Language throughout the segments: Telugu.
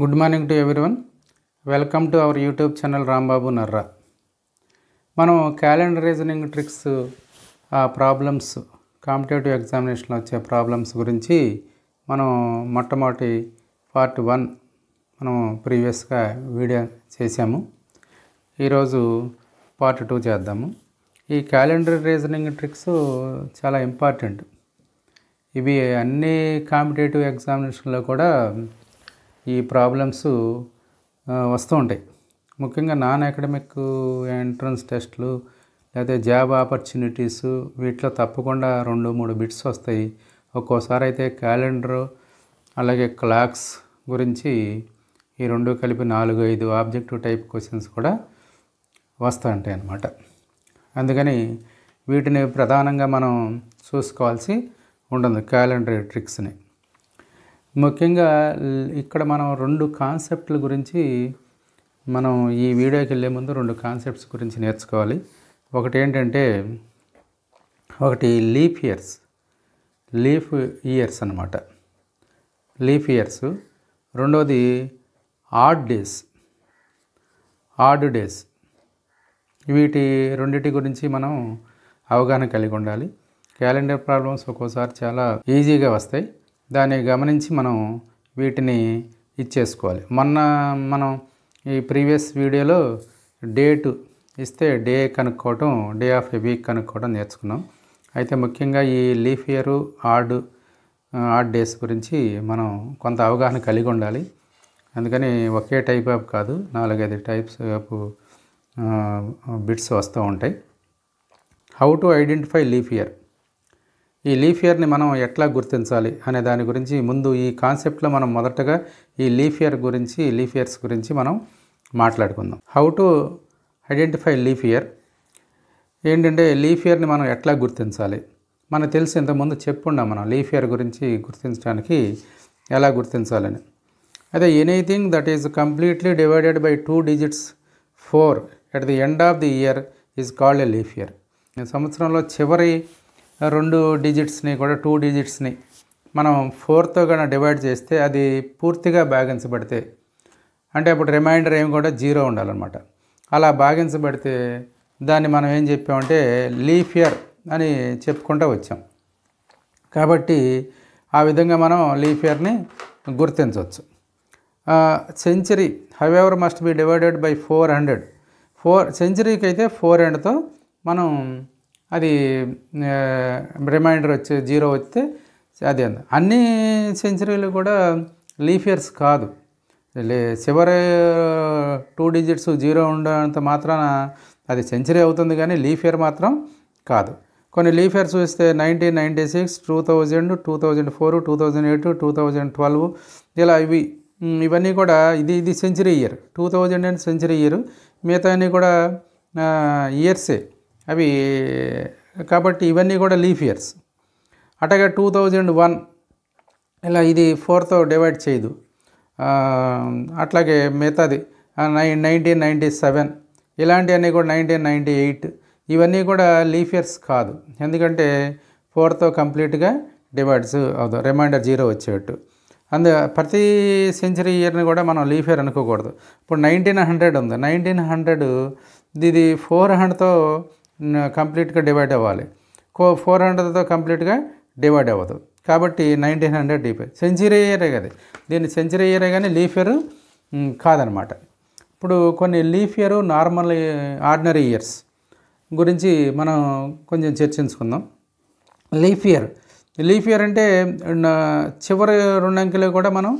good morning to everyone welcome to our YouTube channel Rambabu Narra మనం క్యాలెండర్ రీజనింగ్ ట్రిక్స్ ఆ ప్రాబ్లమ్స్ కాంపిటేటివ్ ఎగ్జామినేషన్లో వచ్చే ప్రాబ్లమ్స్ గురించి మనం మొట్టమొదటి పార్ట్ వన్ మనం ప్రీవియస్గా వీడియో చేశాము ఈరోజు పార్ట్ టూ చేద్దాము ఈ క్యాలెండర్ రీజనింగ్ ట్రిక్స్ చాలా ఇంపార్టెంట్ ఇవి అన్ని కాంపిటేటివ్ ఎగ్జామినేషన్లో కూడా ఈ ప్రాబ్లమ్స్ వస్తూ ఉంటాయి ముఖ్యంగా నాన్ అకాడమిక్ ఎంట్రన్స్ టెస్ట్లు లేకపోతే జాబ్ ఆపర్చునిటీస్ వీటిలో తప్పకుండా రెండు మూడు బిట్స్ వస్తాయి ఒక్కోసారి అయితే క్యాలెండర్ అలాగే క్లాక్స్ గురించి ఈ రెండు కలిపి నాలుగు ఐదు ఆబ్జెక్టివ్ టైప్ క్వశ్చన్స్ కూడా వస్తూ ఉంటాయి అన్నమాట అందుకని వీటిని ప్రధానంగా మనం చూసుకోవాల్సి ఉంటుంది క్యాలెండర్ ట్రిక్స్ని ముఖ్యంగా ఇక్కడ మనం రెండు కాన్సెప్ట్ల గురించి మనం ఈ వీడియోకి వెళ్ళే ముందు రెండు కాన్సెప్ట్స్ గురించి నేర్చుకోవాలి ఒకటి ఏంటంటే ఒకటి లీఫ్ ఇయర్స్ లీఫ్ ఇయర్స్ అనమాట లీఫ్ ఇయర్స్ రెండవది ఆడ్ డేస్ ఆడ్ డేస్ వీటి రెండింటి గురించి మనం అవగాహన కలిగి ఉండాలి క్యాలెండర్ ప్రాబ్లమ్స్ ఒక్కోసారి చాలా ఈజీగా వస్తాయి దాన్ని గమనించి మనం వీటిని ఇచ్చేసుకోవాలి మొన్న మనం ఈ ప్రీవియస్ వీడియోలో డేటు ఇస్తే డే కనుక్కోవటం డే ఆఫ్ ఎ వీక్ కనుక్కోవడం నేర్చుకున్నాం అయితే ముఖ్యంగా ఈ leap year odd odd days గురించి మనం కొంత అవగాహన కలిగి ఉండాలి అందుకని ఒకే టైప్ ఆఫ్ కాదు నాలుగైదు టైప్స్ ఆఫ్ బిట్స్ వస్తూ ఉంటాయి how to identify leap year ఈ లీఫ్ ఇయర్ని మనం ఎట్లా గుర్తించాలి అనే దాని గురించి ముందు ఈ కాన్సెప్ట్లో మనం మొదటగా ఈ లీఫ్ ఇయర్ గురించి లీఫ్ ఇయర్స్ గురించి మనం మాట్లాడుకుందాం how to identify leap year ఏంటంటే లీఫ్ ఇయర్ని మనం ఎట్లా గుర్తించాలి మనకు తెలిసి ఇంతకుముందు చెప్పుండాం మనం లీఫ్ ఇయర్ గురించి గుర్తించడానికి ఎలా గుర్తించాలని అయితే anything that is completely divided by two digits four at the end of the year is called a leap year సంవత్సరంలో చివరి రెండు డిజిట్స్ని కూడా టూ డిజిట్స్ని మనం ఫోర్తో కన్నా డివైడ్ చేస్తే అది పూర్తిగా భాగించబడితే అంటే అప్పుడు రిమైండర్ ఏమి కూడా జీరో ఉండాలన్నమాట అలా భాగించబడితే దాన్ని మనం ఏం చెప్పామంటే లీఫ్ ఇయర్ అని చెప్పుకుంటూ వచ్చాం కాబట్టి ఆ విధంగా మనం లీఫ్ ఇయర్ని గుర్తించవచ్చు century however must be divided by four hundred four సెంచరీకి అయితే ఫోర్ హండ్రెడ్తో మనం అది రిమైండర్ వచ్చే జీరో వస్తే అది అదే అన్ని సెంచరీలు కూడా లీఫ్ ఇయర్స్ కాదు చివరి టూ డిజిట్స్ జీరో ఉండంత మాత్రాన అది సెంచరీ అవుతుంది కానీ లీఫ్ ఇయర్ మాత్రం కాదు కొన్ని లీఫ్ ఇయర్స్ చూస్తే nineteen ninety six two thousand two thousand four two thousand eight two thousand twelve ఇలా ఇవి ఇవన్నీ కూడా ఇది ఇది century year two thousand and century year మిగతా అన్నీ కూడా ఇయర్సే అవి కాబట్టి ఇవన్నీ కూడా లీఫ్ ఇయర్స్ అట్లాగే టూ థౌజండ్ వన్ ఇలా ఇది ఫోర్తో డివైడ్ చేయదు అట్లాగే మిగతాది నైన్ నైన్టీన్ నైంటీ సెవెన్ ఇలాంటివన్నీ కూడా నైన్టీన్ నైంటీ ఎయిట్ ఇవన్నీ కూడా లీఫ్ ఇయర్స్ కాదు ఎందుకంటే ఫోర్తో కంప్లీట్గా డివైడ్స్ అవుతుంది రిమైండర్ జీరో వచ్చేటట్టు అందు ప్రతి సెంచరీ ఇయర్ని కూడా మనం లీఫ్ ఇయర్ అనుకోకూడదు ఇప్పుడు నైన్టీన్ హండ్రెడ్ ఉంది నైన్టీన్ హండ్రెడ్ ఇది ఫోర్ హండ్రెడ్తో కంప్లీట్గా డివైడ్ అవ్వాలి కో ఫోర్ హండ్రెడ్తో కంప్లీట్గా డివైడ్ అవ్వదు కాబట్టి నైన్టీన్ హండ్రెడ్ డిపే సెంచరీ ఇయరే కదా దీన్ని సెంచరీ ఇయరే కానీ లీఫ్ ఇయర్ కాదనమాట ఇప్పుడు కొన్ని leap year normal ordinary years గురించి మనం కొంచెం చర్చించుకుందాం లీఫ్ ఇయర్ లీఫ్ ఇయర్ అంటే చివరి రెండు అంకెలు కూడా మనం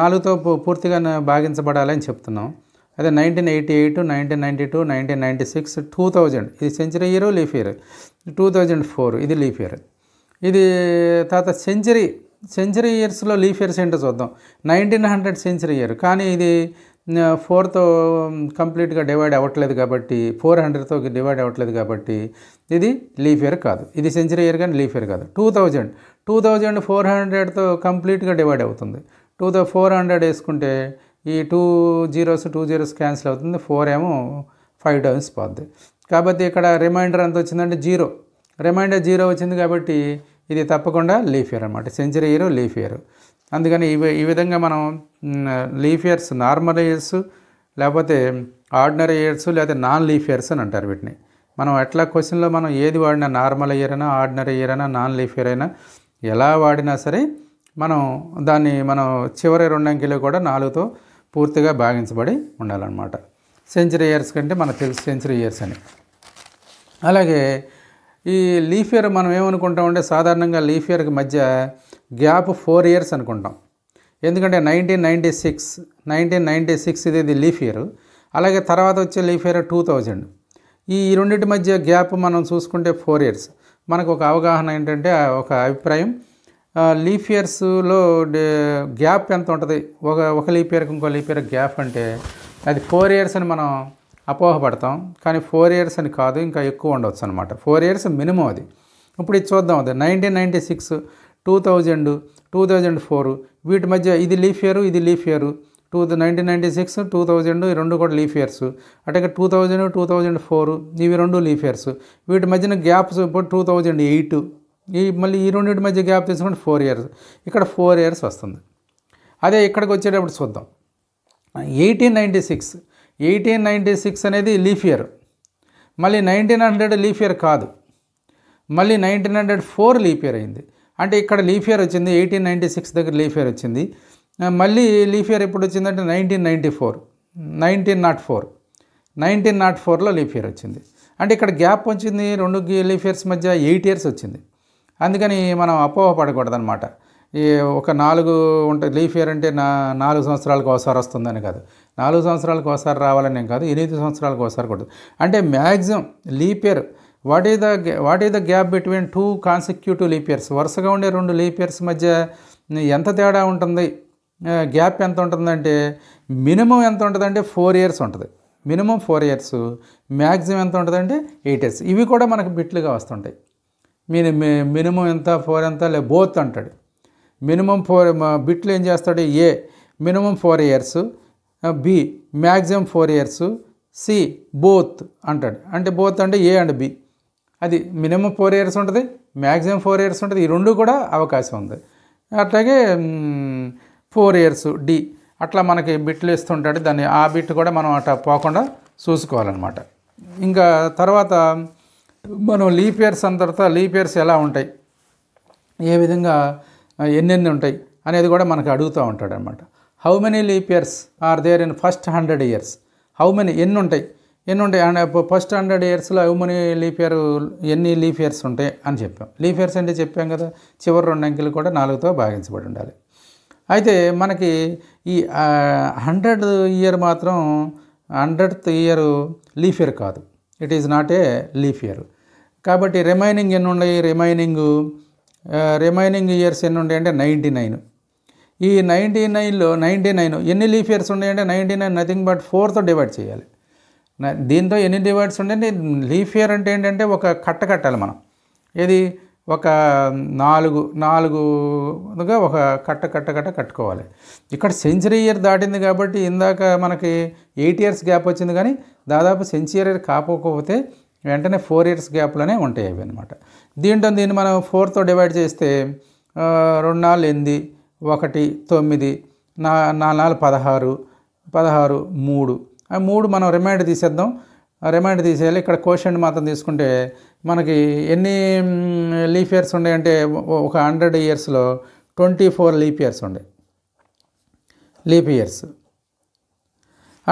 నాలుగుతో పూర్తిగా భాగించబడాలని చెప్తున్నాం అదే nineteen eighty eight nineteen ninety two nineteen ninety six two thousand ఇది century year leap year two thousand four ఇది లీఫ్ ఇయర్ ఇది తర్వాత సెంచరీ సెంచరీ ఇయర్స్లో లీఫ్ ఇయర్స్ ఏంటో చూద్దాం నైన్టీన్ హండ్రెడ్ సెంచరీ ఇయర్ కానీ ఇది ఫోర్తో కంప్లీట్గా డివైడ్ అవ్వట్లేదు కాబట్టి ఫోర్ హండ్రెడ్తో డివైడ్ అవ్వట్లేదు కాబట్టి ఇది లీఫ్ ఇయర్ కాదు ఇది సెంచరీ ఇయర్ కానీ లీఫ్ ఇయర్ కాదు two thousand two thousand four హండ్రెడ్తో కంప్లీట్గా డివైడ్ అవుతుంది టూ థౌ ఫోర్ హండ్రెడ్ వేసుకుంటే ఈ two zeros two zeros cancel అవుతుంది ఫోర్ ఏమో ఫైవ్ టైమ్స్ పోద్ది కాబట్టి ఇక్కడ రిమైండర్ ఎంత వచ్చిందంటే జీరో రిమైండర్ జీరో వచ్చింది కాబట్టి ఇది తప్పకుండా లీఫ్ ఇయర్ అనమాట సెంచరీ ఇయర్ లీఫ్ ఇయర్ అందుకని ఇవి ఈ విధంగా మనం లీఫ్ ఇయర్స్ నార్మల్ ఇయర్స్ లేకపోతే ఆర్డినరీ ఇయర్స్ లేకపోతే నాన్ లీఫ్ ఇయర్స్ అని అంటారు వీటిని మనం ఎట్లా క్వశ్చన్లో మనం ఏది వాడినా నార్మల్ ఇయర్ అయినా ఆర్డినరీ ఇయర్ అయినా నాన్ లీఫ్ ఇయర్ అయినా ఎలా వాడినా సరే మనం దాన్ని మనం చివరి రెండు అంకెలు కూడా నాలుగుతో పూర్తిగా భాగించబడి ఉండాలన్నమాట సెంచరీ ఇయర్స్ కంటే మనకు తెలుసు సెంచరీ ఇయర్స్ అని అలాగే ఈ లీఫ్ ఇయర్ మనం ఏమనుకుంటామంటే సాధారణంగా లీఫ్ ఇయర్కి మధ్య గ్యాప్ ఫోర్ ఇయర్స్ అనుకుంటాం ఎందుకంటే nineteen ninety six nineteen ninety six ఇది లీఫ్ ఇయర్ అలాగే తర్వాత వచ్చే లీఫ్ ఇయర్ టూ థౌజండ్ ఈ రెండింటి మధ్య గ్యాప్ మనం చూసుకుంటే ఫోర్ ఇయర్స్ మనకు ఒక అవగాహన ఏంటంటే ఒక అభిప్రాయం లీఫ్ ఇయర్స్లో గ్యాప్ ఎంత ఉంటుంది ఒక ఒక లీఫ్ ఇయర్కి ఇంకో లీఫ్ ఇయర్ గ్యాప్ అంటే అది ఫోర్ ఇయర్స్ అని మనం అపోహపడతాం కానీ ఫోర్ ఇయర్స్ అని కాదు ఇంకా ఎక్కువ ఉండవచ్చు అనమాట ఫోర్ ఇయర్స్ మినిమం అది ఇప్పుడు ఇది చూద్దాం అది nineteen ninety six two thousand two thousand four వీటి మధ్య ఇది లీఫ్ ఇయర్ ఇది leap year two nineteen ninety six two thousand ఈ రెండు కూడా లీఫ్ ఇయర్స్ అట్లాగే two thousand two thousand four ఇవి రెండు లీఫ్ ఇయర్స్ వీటి మధ్యన గ్యాప్స్ ఇప్పుడు టూ థౌజండ్ ఎయిట్ ఈ మళ్ళీ ఈ రెండింటి మధ్య గ్యాప్ తీసుకుంటే ఫోర్ ఇయర్స్ ఇక్కడ ఫోర్ ఇయర్స్ వస్తుంది అదే ఇక్కడికి వచ్చేటప్పుడు చూద్దాం eighteen ninety six eighteen ninety six అనేది లీఫ్ ఇయర్ మళ్ళీ నైన్టీన్ హండ్రెడ్ లీఫ్ ఇయర్ కాదు మళ్ళీ nineteen hundred four leap year అయింది అంటే ఇక్కడ లీఫ్ ఇయర్ వచ్చింది ఎయిటీన్ నైంటీ సిక్స్ దగ్గర లీఫ్ ఇయర్ వచ్చింది మళ్ళీ లీఫ్ ఇయర్ ఎప్పుడు వచ్చిందంటే nineteen ninety four nineteen not four nineteen not ఫోర్లో లీఫ్ ఇయర్ వచ్చింది అంటే ఇక్కడ గ్యాప్ వచ్చింది రెండు లీఫ్ ఇయర్స్ మధ్య ఎయిట్ ఇయర్స్ వచ్చింది అందుకని మనం అపోహ పడకూడదనమాట ఈ ఒక నాలుగు ఉంటుంది లీఫ్ ఇయర్ అంటే నా నాలుగు సంవత్సరాలకు ఒకసారి వస్తుందని కాదు నాలుగు సంవత్సరాలకు ఒకసారి రావాలని కాదు ఎనిమిది సంవత్సరాలకు ఒకసారి కొడుతుంది అంటే maximum leap year what is the what is the gap between two consecutive leap years వరుసగా ఉండే రెండు లీప్ ఇయర్స్ మధ్య ఎంత తేడా ఉంటుంది గ్యాప్ ఎంత ఉంటుందంటే మినిమం ఎంత ఉంటుందంటే ఫోర్ ఇయర్స్ ఉంటుంది మినిమం ఫోర్ ఇయర్స్ మ్యాక్సిమం ఎంత ఉంటుందంటే ఎయిట్ ఇయర్స్ ఇవి కూడా మనకు బిట్లుగా వస్తుంటాయి మీని మినిమం ఎంత ఫోర్ ఎంత లే బోత్ అంటాడు మినిమం ఫోర్ బిట్లు ఏం చేస్తాడు A minimum four years B maximum four years C both అంటాడు అంటే బోత్ అంటే ఏ అండ్ బి అది మినిమం ఫోర్ ఇయర్స్ ఉంటుంది మ్యాక్సిమం ఫోర్ ఇయర్స్ ఉంటుంది ఈ రెండు కూడా అవకాశం ఉంది అట్లాగే ఫోర్ ఇయర్స్ డి అట్లా మనకి బిట్లు ఇస్తుంటాడు దాన్ని ఆ బిట్ కూడా మనం అట్లా పోకుండా చూసుకోవాలన్నమాట ఇంకా తర్వాత మనం లీప్ ఇయర్స్ అంతటా లీప్ ఇయర్స్ ఎలా ఉంటాయి ఏ విధంగా ఎన్నెన్ని ఉంటాయి అనేది కూడా మనకు అడుగుతూ ఉంటాడు అనమాట how many leap years are there in first hundred years how many ఎన్ని ఉంటాయి ఎన్ని ఉంటాయి ఫస్ట్ హండ్రెడ్ ఇయర్స్లో హౌ మెనీ లీప్ ఇయర్ ఎన్ని లీప్ ఇయర్స్ ఉంటాయి అని చెప్పాం లీప్ ఇయర్స్ అంటే చెప్పాం కదా చివరి రెండు అంకెలు కూడా నాలుగుతో భాగించబడి ఉండాలి అయితే మనకి ఈ హండ్రెడ్ ఇయర్ మాత్రం హండ్రెడ్త్ ఇయర్ లీఫ్ ఇయర్ కాదు it is not a leap year కాబట్టి రిమైనింగ్ ఎన్ని ఉన్నాయి రిమైనింగ్ రిమైనింగ్ ఇయర్స్ ఎన్ని ఉన్నాయి అంటే నైంటీ నైన్ ఈ నైంటీ నైన్లో నైంటీ నైన్ ఎన్ని లీఫ్ ఇయర్స్ ఉన్నాయంటే నైంటీ నైన్ నథింగ్ బట్ ఫోర్తో డివైడ్ చేయాలి దీంతో ఎన్ని డివైడ్స్ ఉన్నాయి లీఫ్ ఇయర్ అంటే ఏంటంటే ఒక కట్ట కట్టాలి మనం ఇది ఒక నాలుగు నాలుగుగా ఒక కట్ట కట్ట కట్ట కట్టుకోవాలి ఇక్కడ సెంచరీ ఇయర్ దాటింది కాబట్టి ఇందాక మనకి ఎయిట్ ఇయర్స్ గ్యాప్ వచ్చింది కానీ దాదాపు సెంచరీ ఇయర్ కాకపోతే వెంటనే ఫోర్ ఇయర్స్ గ్యాప్లోనే ఉంటాయి అవి అనమాట దీంట్లో దీన్ని మనం ఫోర్తో డివైడ్ చేస్తే రెండు నాలుగు ఎనిమిది ఒకటి తొమ్మిది నా నాలుగు నాలుగు పదహారు పదహారు మూడు ఆ మూడు మనం రిమైండ్ తీసేద్దాం రిమైండ్ తీసేయాలి ఇక్కడ కోషన్ మాత్రం తీసుకుంటే మనకి ఎన్ని లీఫ్ ఇయర్స్ ఉన్నాయంటే ఒక హండ్రెడ్ ఇయర్స్లో ట్వంటీ ఫోర్ లీప్ ఇయర్స్ ఉండే లీప్ ఇయర్స్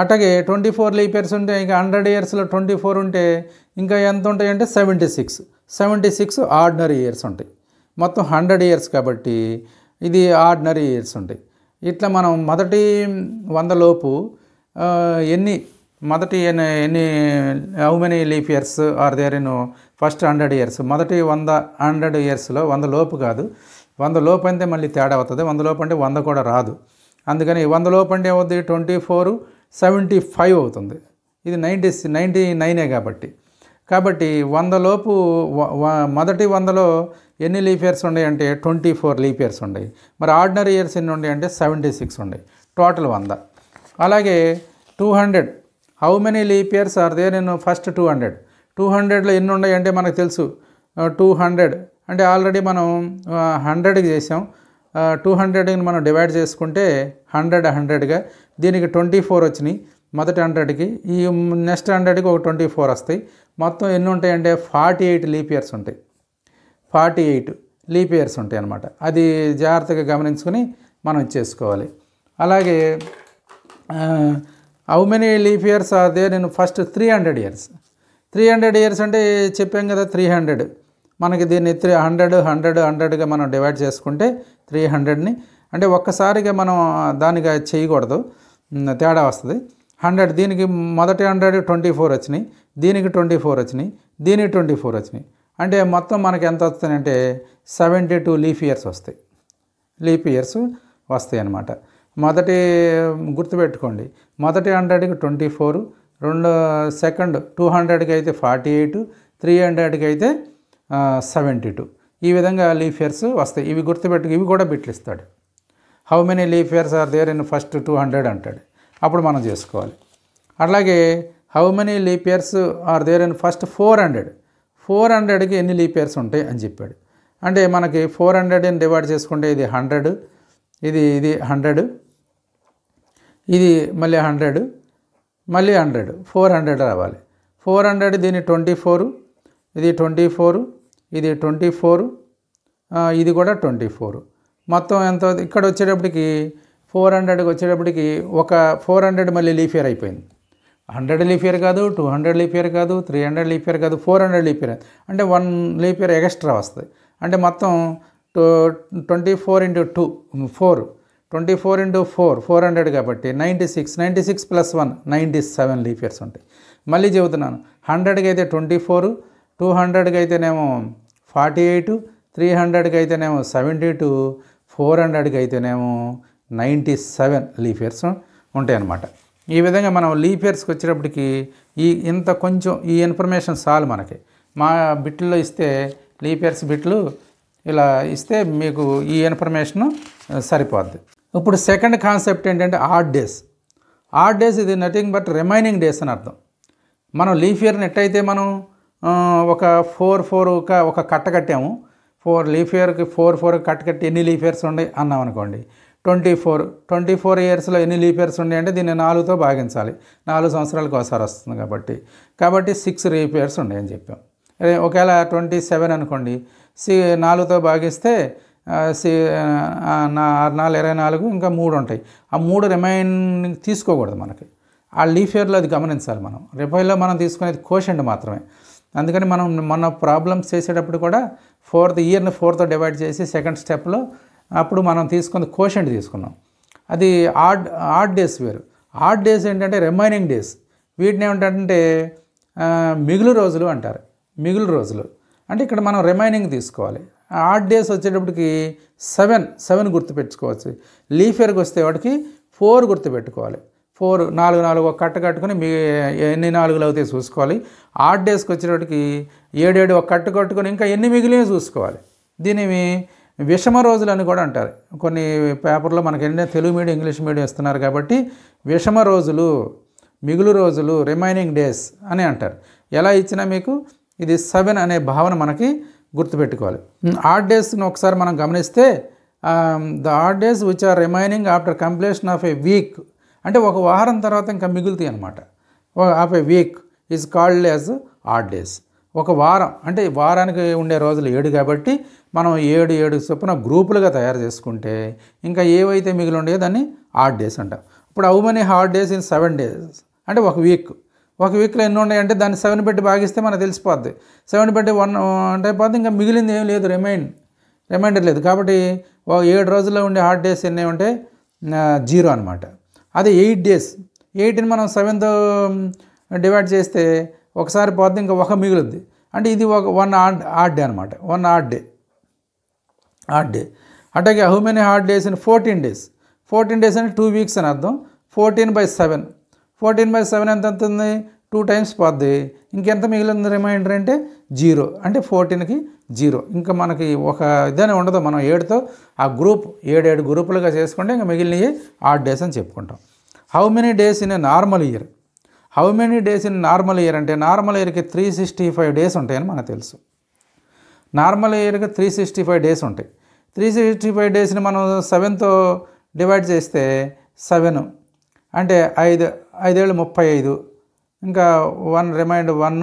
అట్లాగే ట్వంటీ ఫోర్ లీప్ ఇయర్స్ ఉంటే ఇంకా హండ్రెడ్ ఇయర్స్లో ట్వంటీ ఫోర్ ఉంటే ఇంకా ఎంత ఉంటాయంటే seventy six seventy six ordinary years ఉంటాయి మొత్తం హండ్రెడ్ ఇయర్స్ కాబట్టి ఇది ఆర్డినరీ ఇయర్స్ ఉంటాయి ఇట్లా మనం మొదటి వందలోపు ఎన్ని మొదటి ఎన్ని how many leap years are there in first hundred years మొదటి వంద హండ్రెడ్ ఇయర్స్లో వంద లోపు కాదు వంద లోపు అంటే మళ్ళీ తేడా అవుతుంది వంద లోపు అంటే వంద కూడా రాదు అందుకని వంద లోపు అంటే ఏమవుతుంది ట్వంటీ ఫోర్ సెవెంటీ ఫైవ్ అవుతుంది ఇది నైంటీ నైంటీ నైనే కాబట్టి కాబట్టి వందలోపు మొదటి వందలో ఎన్ని లీఫ్ ఇయర్స్ ఉన్నాయి అంటే ట్వంటీ ఫోర్ లీఫ్ ఇయర్స్ ఉన్నాయి మరి ఆర్డినరీ ఇయర్స్ ఎన్ని ఉన్నాయి అంటే సెవెంటీ సిక్స్ ఉన్నాయి టోటల్ వంద అలాగే two hundred how many leap years are they నేను ఫస్ట్ టూ హండ్రెడ్ టూ హండ్రెడ్లో ఎన్ని ఉన్నాయి అంటే మనకు తెలుసు టూ uh, హండ్రెడ్ అంటే ఆల్రెడీ మనం హండ్రెడ్కి uh, చేసాం టూ uh, హండ్రెడ్ని మనం డివైడ్ చేసుకుంటే హండ్రెడ్ హండ్రెడ్గా దీనికి ట్వంటీ ఫోర్ వచ్చినాయి మొదటి హండ్రెడ్కి ఈ నెక్స్ట్ హండ్రెడ్కి ఒక ట్వంటీ ఫోర్ వస్తాయి మొత్తం ఎన్ని ఉంటాయంటే ఫార్టీ ఎయిట్ లీప్ ఇయర్స్ ఉంటాయి ఫార్టీ ఎయిట్ లీప్ ఇయర్స్ ఉంటాయి అన్నమాట అది జాగ్రత్తగా గమనించుకొని మనం చేసుకోవాలి అలాగే హౌ మెనీ లీప్ ఇయర్స్ అదే నేను first three hundred years three hundred years అంటే చెప్పాం కదా త్రీ హండ్రెడ్ మనకి దీన్ని త్రీ హండ్రెడ్ హండ్రెడ్ హండ్రెడ్గా మనం డివైడ్ చేసుకుంటే త్రీ హండ్రెడ్ని అంటే ఒక్కసారిగా మనం దానిగా చేయకూడదు తేడా వస్తుంది హండ్రెడ్ దీనికి మొదటి హండ్రెడ్ ట్వంటీ ఫోర్ వచ్చినాయి దీనికి ట్వంటీ ఫోర్ వచ్చినాయి దీనికి ట్వంటీ ఫోర్ వచ్చినాయి అంటే మొత్తం మనకి ఎంత వస్తాయంటే సెవెంటీ టూ లీఫ్ ఇయర్స్ వస్తాయి లీఫ్ ఇయర్స్ వస్తాయి అన్నమాట మొదటి గుర్తుపెట్టుకోండి మొదటి హండ్రెడ్కి ట్వంటీ ఫోర్ రెండు సెకండ్ టూ హండ్రెడ్కి అయితే ఫార్టీ ఎయిట్ త్రీ హండ్రెడ్కి అయితే సెవెంటీ టూ ఈ విధంగా లీఫ్ ఇయర్స్ వస్తాయి ఇవి గుర్తుపెట్టుకు ఇవి కూడా బిట్లు ఇస్తాడు how many leap years are there in first two hundred అంటాడు అప్పుడు మనం చేసుకోవాలి అట్లాగే how many leap years are there అని ఫస్ట్ ఫోర్ హండ్రెడ్ ఫోర్ హండ్రెడ్కి ఎన్ని లీపియర్స్ ఉంటాయి అని చెప్పాడు అంటే మనకి ఫోర్ హండ్రెడ్ అని డివైడ్ చేసుకుంటే ఇది హండ్రెడ్ ఇది ఇది హండ్రెడ్ ఇది మళ్ళీ హండ్రెడ్ మళ్ళీ హండ్రెడ్ ఫోర్ హండ్రెడ్ రావాలి ఫోర్ హండ్రెడ్ దీని ట్వంటీ ఫోరు ఇది ట్వంటీ ఫోరు ఇది ట్వంటీ ఫోరు ఇది కూడా ట్వంటీ ఫోరు మొత్తం ఎంత ఇక్కడ వచ్చేటప్పటికి ఫోర్ హండ్రెడ్కి వచ్చేటప్పటికి ఒక ఫోర్ హండ్రెడ్ మళ్ళీ లీఫ్ ఇయర్ అయిపోయింది హండ్రెడ్ లీఫ్ ఇయర్ కాదు టూ హండ్రెడ్ లీఫ్ ఇయర్ కాదు త్రీ హండ్రెడ్ లీఫ్ ఇయర్ కాదు ఫోర్ హండ్రెడ్ లీఫ్ ఇయర్ అంటే వన్ లీఫ్ ఇయర్ ఎక్స్ట్రా వస్తుంది అంటే మొత్తం twenty four into two four twenty four into four four hundred కాబట్టి ninety six ninety six plus one ninety seven leap years ఉంటాయి మళ్ళీ చెబుతున్నాను హండ్రెడ్కి అయితే ట్వంటీ ఫోర్ టూ హండ్రెడ్కి అయితేనేమో ఫార్టీ ఎయిట్ త్రీ హండ్రెడ్కి అయితేనేమో సెవెంటీ టూ ఫోర్ హండ్రెడ్కి అయితేనేమో నైంటీ సెవెన్ లీఫ్ ఇయర్స్ ఉంటాయన్నమాట ఈ విధంగా మనం లీఫ్ ఇయర్స్కి వచ్చేటప్పటికి ఈ ఇంత కొంచెం ఈ ఇన్ఫర్మేషన్ చాలు మనకి మా బిట్లో ఇస్తే లీఫ్ ఇయర్స్ బిట్లు ఇలా ఇస్తే మీకు ఈ ఇన్ఫర్మేషన్ సరిపోద్ది ఇప్పుడు సెకండ్ కాన్సెప్ట్ ఏంటంటే ఆడ్ డేస్ ఆడ్ డేస్ ఇది నథింగ్ బట్ రిమైనింగ్ డేస్ అని అర్థం మనం లీఫ్ ఇయర్ నెట్టయితే మనం ఒక ఫోర్ ఫోర్ ఒక ఒక కట్ట కట్టాము ఫోర్ లీఫ్ ఇయర్కి ఫోర్ ఫోర్ కట్ట కట్టి ఎన్ని లీఫ్ ఇయర్స్ ఉన్నాయి అన్నాం అనుకోండి ట్వంటీ ఫోర్ ట్వంటీ ఫోర్ ఇయర్స్లో ఎన్ని లీప్ ఇయర్స్ ఉన్నాయంటే దీన్ని నాలుగుతో భాగించాలి నాలుగు సంవత్సరాలకు ఒకసారి వస్తుంది కాబట్టి కాబట్టి సిక్స్ లీప్ ఇయర్స్ ఉన్నాయని చెప్పాం ఒకవేళ ట్వంటీ సెవెన్ అనుకోండి సి నాలుగుతో భాగిస్తే సి నాలుగు ఇరవై నాలుగు ఇంకా మూడు ఉంటాయి ఆ మూడు రిమైనింగ్ తీసుకోకూడదు మనకి ఆ లీఫ్ ఇయర్లో అది గమనించాలి మనం రిపైర్లో మనం తీసుకునేది కోషెంట్ మాత్రమే అందుకని మనం మన ప్రాబ్లమ్స్ చేసేటప్పుడు కూడా ఫోర్త్ ఇయర్ని ఫోర్త్ డివైడ్ చేసి సెకండ్ స్టెప్లో అప్పుడు మనం తీసుకున్న కోషంట్ తీసుకున్నాం అది ఆడ్ ఆడ్ డేస్ వేరు ఆడ్ డేస్ ఏంటంటే రిమైనింగ్ డేస్ వీటిని ఏమిటంటే మిగులు రోజులు అంటారు మిగులు రోజులు అంటే ఇక్కడ మనం రిమైనింగ్ తీసుకోవాలి ఆడ్ డేస్ వచ్చేటప్పటికి సెవెన్ సెవెన్ గుర్తుపెట్టుకోవచ్చు లీఫ్ ఇయర్కి వస్తే వాటికి ఫోర్ గుర్తుపెట్టుకోవాలి ఫోర్ నాలుగు నాలుగు ఒక కట్ట కట్టుకుని మీ ఎన్ని నాలుగులు అవుతాయి చూసుకోవాలి ఆడ్ డేస్కి వచ్చేటప్పటికి ఏడేడు ఒక కట్ట కట్టుకొని ఇంకా ఎన్ని మిగిలినవి చూసుకోవాలి దీనివి విషమ రోజులు అని కూడా అంటారు కొన్ని పేపర్లో మనకి ఏంటంటే తెలుగు మీడియం ఇంగ్లీష్ మీడియం ఇస్తున్నారు కాబట్టి విషమ రోజులు మిగులు రోజులు రిమైనింగ్ డేస్ అని అంటారు ఎలా ఇచ్చినా మీకు ఇది సెవెన్ అనే భావన మనకి గుర్తుపెట్టుకోవాలి ఆర్ డేస్ని ఒకసారి మనం గమనిస్తే the odd days which are remaining after completion of a week అంటే ఒక వారం తర్వాత ఇంకా మిగులుతాయి అనమాట of a week is called as odd days ఒక వారం అంటే వారానికి ఉండే రోజులు ఏడు కాబట్టి మనం ఏడు ఏడు చొప్పున గ్రూపులుగా తయారు చేసుకుంటే ఇంకా ఏవైతే మిగిలి ఉండేది దాన్ని హార్డ్ డేస్ అంటాం ఇప్పుడు how many odd days in seven days అంటే ఒక వీక్ ఒక వీక్లో ఎన్ని ఉన్నాయంటే దాన్ని సెవెన్ పెట్టి భాగిస్తే మనకు తెలిసిపోద్ది సెవెన్ పెట్టి వన్ అంటే పోతే ఇంకా మిగిలింది ఏం లేదు రిమైండ్ రిమైండర్ లేదు కాబట్టి ఏడు రోజుల్లో ఉండే హార్డ్ డేస్ ఎన్ని ఉంటే జీరో అనమాట అదే ఎయిట్ డేస్ ఎయిట్ని మనం సెవెన్తో డివైడ్ um, చేస్తే ఒకసారి పోతే ఇంకా ఒక మిగులుద్ది అంటే ఇది ఒక వన్ ఆడ్ ఆడ్ డే అనమాట one odd day odd day అట్లాగే how many odd days in fourteen days fourteen days అంటే టూ వీక్స్ అని అర్థం fourteen by seven fourteen by seven ఎంత అవుతుంది టూ టైమ్స్ పోద్ది ఇంకెంత మిగిలింది రిమైండర్ అంటే జీరో అంటే ఫోర్టీన్కి జీరో ఇంకా మనకి ఒక ఇదని ఉండదు మనం ఏడుతో ఆ గ్రూప్ ఏడేడు గ్రూపులుగా చేసుకుంటే ఇంకా మిగిలినవి ఆడ్ డేస్ అని చెప్పుకుంటాం how many days in a normal year how many days in normal year అంటే నార్మల్ ఇయర్కి త్రీ సిక్స్టీ ఫైవ్ డేస్ ఉంటాయని మనకు తెలుసు నార్మల్ ఇయర్కి త్రీ సిక్స్టీ ఫైవ్ డేస్ ఉంటాయి త్రీ సిక్స్టీ ఫైవ్ డేస్ని మనం సెవెన్తో డివైడ్ చేస్తే సెవెన్ అంటే ఐదు ఐదేళ్ళు ముప్పై ఐదు ఇంకా వన్ రిమైండ్ వన్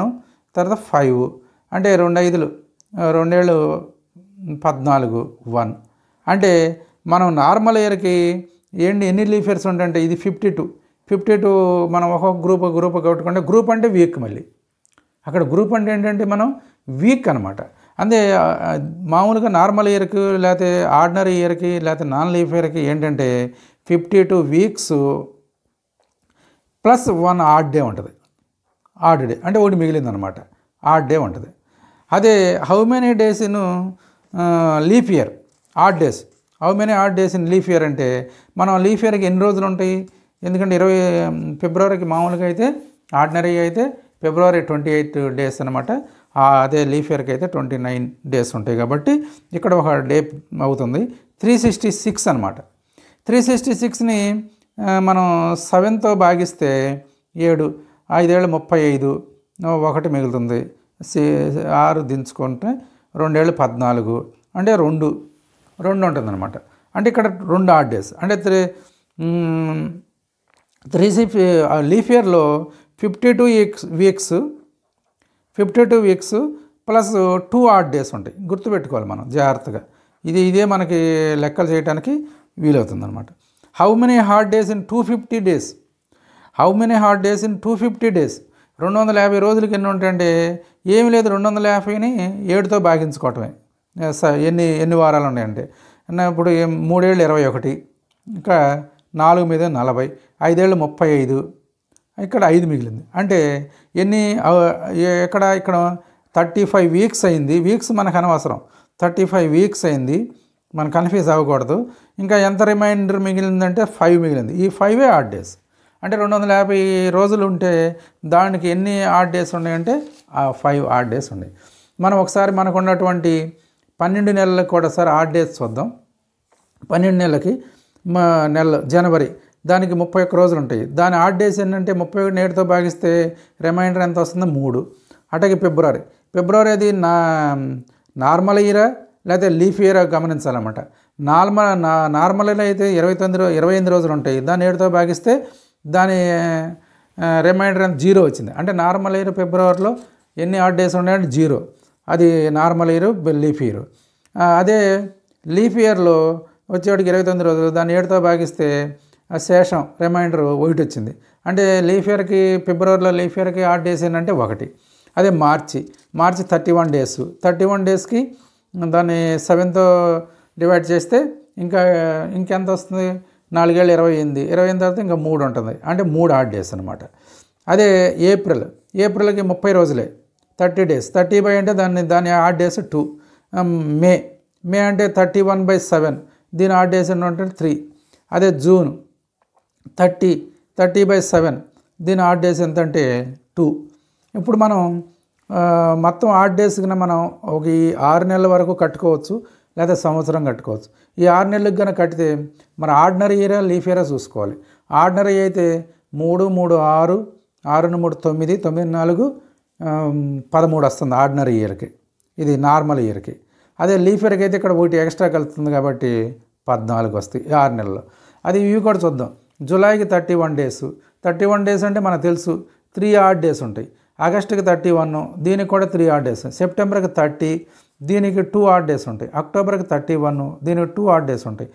తర్వాత ఫైవ్ అంటే రెండు ఐదులు రెండేళ్ళు పద్నాలుగు వన్ అంటే మనం నార్మల్ ఇయర్కి ఏంటి ఎన్ని లీఫ్ ఇయర్స్ ఉంటాయంటే ఇది ఫిఫ్టీ టూ ఫిఫ్టీ టూ మనం ఒక్కొక్క గ్రూప్ గ్రూప్ కొట్టుకుంటే గ్రూప్ అంటే వీక్ మళ్ళీ అక్కడ గ్రూప్ అంటే ఏంటంటే మనం వీక్ అనమాట అంతే మామూలుగా నార్మల్ ఇయర్కి లేకపోతే ఆర్డినరీ ఇయర్కి లేకపోతే నాన్ లీఫ్ ఇయర్కి ఏంటంటే fifty two weeks plus one odd day ఉంటుంది ఆడ్ డే అంటే ఒకటి మిగిలిందనమాట ఆడ్ డే ఉంటుంది అదే how many days in leap year odd days how many odd days in leap year అంటే మనం లీఫ్ ఇయర్కి ఎన్ని రోజులు ఉంటాయి ఎందుకంటే ఇరవై ఫిబ్రవరికి మామూలుగా అయితే ఆర్డినరీ అయితే ఫిబ్రవరి ట్వంటీ ఎయిట్ డేస్ అనమాట అదే లీఫ్ ఇయర్కి అయితే ట్వంటీ నైన్ డేస్ ఉంటాయి కాబట్టి ఇక్కడ ఒక డే అవుతుంది త్రీ సిక్స్టీ సిక్స్ అనమాట త్రీ సిక్స్టీ సిక్స్ని మనం సెవెన్తో భాగిస్తే ఏడు ఐదేళ్ళు ముప్పై ఐదు ఒకటి మిగులుతుంది ఆరు దించుకుంటే రెండేళ్ళు పద్నాలుగు అంటే రెండు రెండు అనమాట అంటే ఇక్కడ రెండు ఆడ్ డేస్ అంటే త్రీ త్రీ సిఫ్ లీఫ్ ఇయర్లో fifty two weeks weeks fifty two weeks plus two odd days ఉంటాయి గుర్తుపెట్టుకోవాలి మనం జాగ్రత్తగా ఇది ఇదే మనకి లెక్కలు చేయడానికి వీలవుతుంది అనమాట how many odd days in two fifty days how many odd days in two fifty days రెండు వందల యాభై రోజులకి ఎన్ని ఉంటాయంటే ఏమి లేదు రెండు వందల యాభైని ఏడుతో భాగించుకోవటమే ఎన్ని ఎన్ని వారాలు ఉన్నాయంటే ఇప్పుడు మూడేళ్ళు ఇరవై ఒకటి ఇంకా నాలుగు మీద నలభై ఐదేళ్ళు ముప్పై ఐదు ఇక్కడ ఐదు మిగిలింది అంటే ఎన్ని ఎక్కడ ఇక్కడ థర్టీ ఫైవ్ వీక్స్ అయింది వీక్స్ మనకు అనవసరం థర్టీ ఫైవ్ వీక్స్ అయింది మనం కన్ఫ్యూజ్ అవ్వకూడదు ఇంకా ఎంత రిమైండర్ మిగిలిందంటే ఫైవ్ మిగిలింది ఈ ఫైవే ఆడ్ డేస్ అంటే రెండు వందల యాభై రోజులు ఉంటే దానికి ఎన్ని ఆడ్ డేస్ ఉన్నాయంటే ఆ ఫైవ్ ఆడ్ డేస్ ఉన్నాయి మనం ఒకసారి మనకు ఉన్నటువంటి పన్నెండు నెలలకు కూడా సార్ ఆడ్ డేస్ చూద్దాం పన్నెండు నెలలకి మా నెల జనవరి దానికి ముప్పై ఒక్క రోజులు ఉంటాయి దాని ఆడ్ డేస్ ఏంటంటే ముప్పై ఒకటి నేటితో భాగిస్తే రిమైండర్ ఎంత వస్తుందో మూడు అటకి ఫిబ్రవరి ఫిబ్రవరి అది నా నార్మల్ ఇయరా లేకపోతే లీఫ్ ఇయరా గమనించాలన్నమాట నార్మల్ నా నార్మల్ అయితే ఇరవై తొమ్మిది ఇరవై ఎనిమిది రోజులు ఉంటాయి దాన్ని ఏడుతో భాగిస్తే దాని రిమైండర్ అంత జీరో వచ్చింది అంటే నార్మల్ ఇయర్ ఫిబ్రవరిలో ఎన్ని ఆడ్ డేస్ ఉన్నాయంటే జీరో అది నార్మల్ ఇయర్ లీఫ్ ఇయర్ అదే లీఫ్ ఇయర్లో వచ్చేవాడికి ఇరవై తొమ్మిది రోజులు దాన్ని ఏడుతో భాగిస్తే శేషం రిమైండర్ ఒకటి వచ్చింది అంటే లీఫ్ ఇయర్కి ఫిబ్రవరిలో లీఫ్ ఇయర్కి ఆర్ట్ డేస్ ఏంటంటే ఒకటి అదే March March thirty one days thirty one డేస్కి దాన్ని సెవెన్తో డివైడ్ చేస్తే ఇంకా ఇంకెంత వస్తుంది నాలుగేళ్ళు ఇరవై ఎనిమిది ఇరవై అయిన తర్వాత ఇంకా మూడు ఉంటుంది అంటే మూడు ఆడ్ డేస్ అనమాట అదే ఏప్రిల్ ఏప్రిల్కి ముప్పై రోజులే థర్టీ డేస్ థర్టీ బై అంటే దాన్ని దాని odd days two May May అంటే థర్టీ వన్ బై సెవెన్ దీని ఆడ్ డేస్ అంటే త్రీ అదే June thirty thirty by seven దీని ఆడ్ డేస్ ఎంత అంటే టూ ఇప్పుడు మనం మొత్తం ఆర్ట్ డేస్ కన్నా మనం ఒక ఈ ఆరు నెలల వరకు కట్టుకోవచ్చు లేదా సంవత్సరం కట్టుకోవచ్చు ఈ ఆరు నెలలకు కనుక కట్టితే మన ఆర్డినరీ ఇయర్ లీఫ్ ఇయర్ చూసుకోవాలి ఆర్డినరీ అయితే మూడు మూడు ఆరు ఆరును మూడు తొమ్మిది తొమ్మిది నాలుగు పదమూడు వస్తుంది ఆర్డినరీ ఇయర్కి ఇది నార్మల్ ఇయర్కి అదే లీఫర్కి అయితే ఇక్కడ ఒకటి ఎక్స్ట్రా కలుతుంది కాబట్టి పద్నాలుగు వస్తాయి ఆరు నెలలు అది ఇవి కూడా చూద్దాం జూలైకి thirty one days thirty one days అంటే మనకు తెలుసు త్రీ ఆర్ డేస్ ఉంటాయి ఆగస్టుకి థర్టీ వన్ దీనికి కూడా త్రీ ఆడ్ డేస్ సెప్టెంబర్కి థర్టీ దీనికి టూ ఆర్ డేస్ ఉంటాయి అక్టోబర్కి థర్టీ వన్ దీనికి టూ ఆర్ డేస్ ఉంటాయి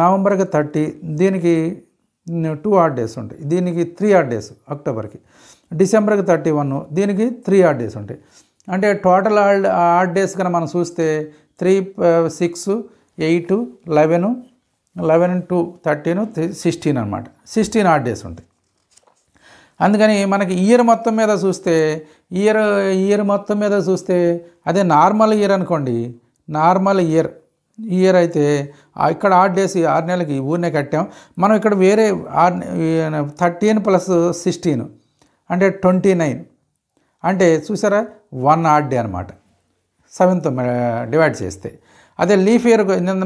నవంబర్కి థర్టీ దీనికి టూ ఆర్ డేస్ ఉంటాయి దీనికి త్రీ ఆర్ డేస్ అక్టోబర్కి డిసెంబర్కి థర్టీ వన్ దీనికి త్రీ ఆర్ డేస్ ఉంటాయి అంటే టోటల్ ఆడ్ ఆడ్ డేస్ కనుక మనం చూస్తే three six eight eleven eleven to thirteen sixteen అనమాట సిక్స్టీన్ ఆర్ డేస్ ఉంటాయి అందుకని మనకి ఇయర్ మొత్తం మీద చూస్తే ఇయర్ ఇయర్ మొత్తం మీద చూస్తే అదే నార్మల్ ఇయర్ అనుకోండి నార్మల్ ఇయర్ ఇయర్ అయితే ఇక్కడ ఆరు డేస్ ఆరు నెలలకి ఊరినే కట్టాం మనం ఇక్కడ వేరే ఆరు థర్టీన్ ప్లస్ సిక్స్టీన్ అంటే ట్వంటీ నైన్ అంటే చూసారా వన్ ఆర్ డే అనమాట సెవెన్తో డివైడ్ చేస్తే అదే లీఫ్ ఇయర్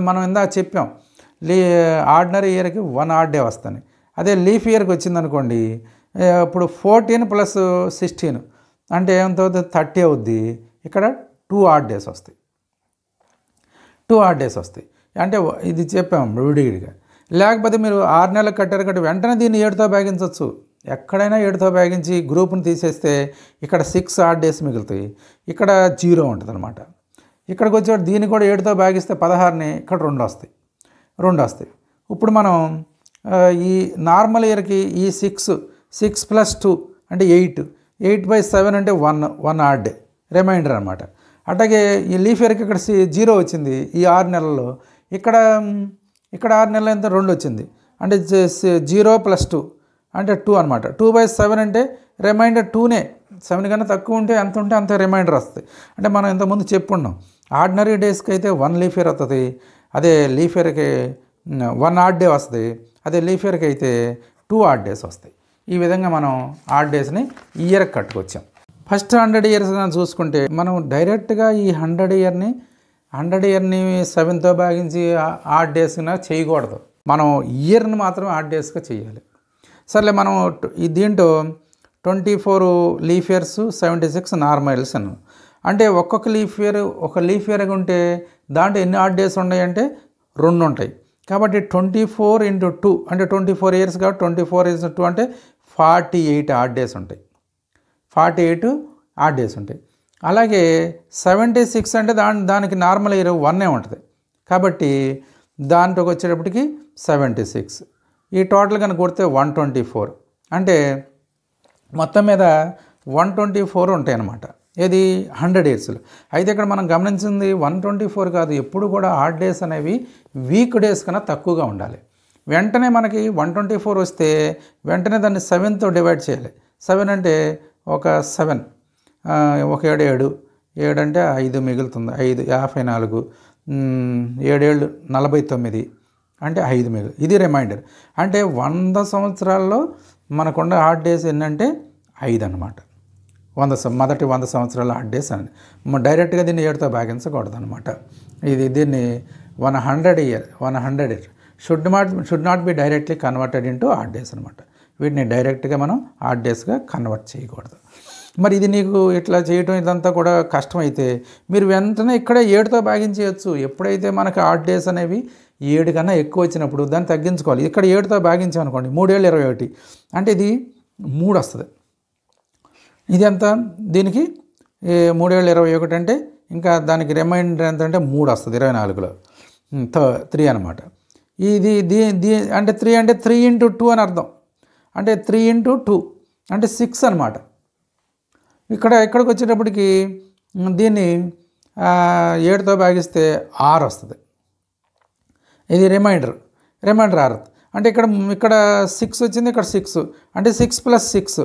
మనం ఇందాక చెప్పాం లీ ఆర్డినరీ ఇయర్కి వన్ ఆర్ డే వస్తుంది అదే లీఫ్ ఇయర్కి వచ్చిందనుకోండి ఇప్పుడు ఫోర్టీన్ ప్లస్ సిక్స్టీన్ అంటే ఏమంత థర్టీ అవుద్ది ఇక్కడ two are days two odd are days వస్తాయి అంటే ఇది చెప్పాం విడిగిడిగా లేకపోతే మీరు ఆరు నెలలు కట్టారు కాబట్టి వెంటనే దీన్ని ఏడుతో భాగించవచ్చు ఎక్కడైనా ఏడుతో భాగించి గ్రూప్ని తీసేస్తే ఇక్కడ సిక్స్ ఆర్ డేస్ మిగులుతాయి ఇక్కడ జీరో ఉంటుంది అనమాట ఇక్కడికి వచ్చే దీన్ని కూడా ఏడుతో భాగిస్తే పదహారుని ఇక్కడ రెండు వస్తాయి రెండు వస్తాయి ఇప్పుడు మనం ఈ నార్మల్ ఇయర్కి ఈ సిక్స్ సిక్స్ ప్లస్ టూ అంటే ఎయిట్ ఎయిట్ బై సెవెన్ అంటే one one odd day remainder అనమాట అట్లాగే ఈ లీఫ్ ఇయర్కి ఇక్కడ జీరో వచ్చింది ఈ ఆరు నెలల్లో ఇక్కడ ఇక్కడ ఆరు నెలల ఎంత రెండు వచ్చింది అంటే జీరో ప్లస్ టూ అంటే టూ అనమాట టూ బై సెవెన్ అంటే రిమైండర్ టూనే సెవెన్ కన్నా తక్కువ ఉంటే ఎంత ఉంటే అంత రిమైండర్ వస్తుంది అంటే మనం ఇంతకుముందు చెప్పుకున్నాం ఆర్డినరీ డేస్కి అయితే వన్ లీఫ్ ఇయర్ వస్తుంది అదే లీఫ్ ఇయర్కి వన్ ఆర్డ్ డే వస్తుంది అదే లీఫ్ ఇయర్కి అయితే టూ ఆర్డ్ డేస్ వస్తాయి ఈ విధంగా మనం ఆడ్ డేస్ని ఇయర్కి కట్టుకొచ్చాం ఫస్ట్ హండ్రెడ్ ఇయర్స్ చూసుకుంటే మనం డైరెక్ట్గా ఈ హండ్రెడ్ ఇయర్ని హండ్రెడ్ ఇయర్ని సెవెన్తో భాగించి ఆడ్ డేస్ చేయకూడదు మనం ఇయర్ని మాత్రం ఆడ్ డేస్గా చేయాలి సర్లే మనం దీంట్లో twenty four leap years seventy six normals అను అంటే ఒక్కొక్క లీఫ్ ఇయర్ ఒక లీఫ్ ఇయర్గా ఉంటే దాంట్లో ఎన్ని ఆడ్ డేస్ ఉన్నాయంటే రెండు ఉంటాయి కాబట్టి ట్వంటీ ఫోర్ ఇంటూ టూ అంటే ట్వంటీ ఫోర్ ఇయర్స్ కాబట్టి ట్వంటీ ఫోర్ ఇయర్స్ టూ అంటే ఫార్టీ ఎయిట్ ఆర్డ్ డేస్ ఉంటాయి ఫార్టీ ఎయిట్ ఆర్డ్ డేస్ ఉంటాయి అలాగే సెవెంటీ సిక్స్ అంటే దాని దానికి నార్మల్ ఇయర్ ఏ ఉంటుంది కాబట్టి దాంట్లోకి వచ్చేటప్పటికి సెవెంటీ సిక్స్ ఈ టోటల్ కనుక కొడితే వన్ ట్వంటీ ఫోర్ అంటే మొత్తం మీద వన్ ట్వంటీ ఫోర్ ఉంటాయి అన్నమాట ఇది హండ్రెడ్ డేస్లో అయితే ఇక్కడ మనం గమనించింది వన్ ట్వంటీ ఫోర్ కాదు ఎప్పుడు కూడా హార్డ్ డేస్ అనేవి వీక్ డేస్ కన్నా తక్కువగా ఉండాలి వెంటనే మనకి వన్ ట్వంటీ ఫోర్ వస్తే వెంటనే దాన్ని సెవెన్తో డివైడ్ చేయాలి సెవెన్ అంటే ఒక సెవెన్ ఒక ఏడు ఏడు ఏడు అంటే ఐదు మిగులుతుంది ఐదు యాభై నాలుగు ఏడేళ్ళు నలభై తొమ్మిది అంటే ఐదు మీద ఇది రిమైండర్ అంటే వంద సంవత్సరాల్లో మనకున్న హార్డ్ డేస్ ఏంటంటే ఐదు అనమాట వంద మొదటి వంద సంవత్సరాల హార్డ్ డేస్ అని డైరెక్ట్గా దీన్ని ఏడుతో భాగించకూడదు అనమాట ఇది దీన్ని one hundred year one hundred year should not should not be directly converted into odd days అనమాట వీటిని డైరెక్ట్గా మనం హార్డ్ డేస్గా కన్వర్ట్ చేయకూడదు మరి ఇది నీకు ఇట్లా చేయటం ఇదంతా కూడా కష్టమైతే మీరు వెంటనే ఇక్కడే ఏడుతో భాగించేయచ్చు ఎప్పుడైతే మనకు హార్డ్ డేస్ అనేవి ఏడు కన్నా ఎక్కువ వచ్చినప్పుడు దాన్ని తగ్గించుకోవాలి ఇక్కడ ఏడుతో భాగించామనుకోండి మూడేళ్ళు ఇరవై ఒకటి అంటే ఇది మూడు వస్తుంది ఇది ఎంత దీనికి మూడేళ్ళు ఇరవై ఒకటి అంటే ఇంకా దానికి రిమైండర్ ఎంత అంటే మూడు వస్తుంది ఇరవై నాలుగులో త్రీ అనమాట ఇది దీ దీ అంటే త్రీ అంటే త్రీ ఇంటూ టూ అని అర్థం అంటే త్రీ ఇంటూ టూ అంటే సిక్స్ అనమాట ఇక్కడ ఇక్కడికి వచ్చేటప్పటికి దీన్ని ఏడుతో భాగిస్తే ఆరు వస్తుంది ఇది రిమైండర్ రిమైండర్ ఆర్త్ అంటే ఇక్కడ ఇక్కడ సిక్స్ వచ్చింది ఇక్కడ సిక్స్ అంటే సిక్స్ ప్లస్ సిక్స్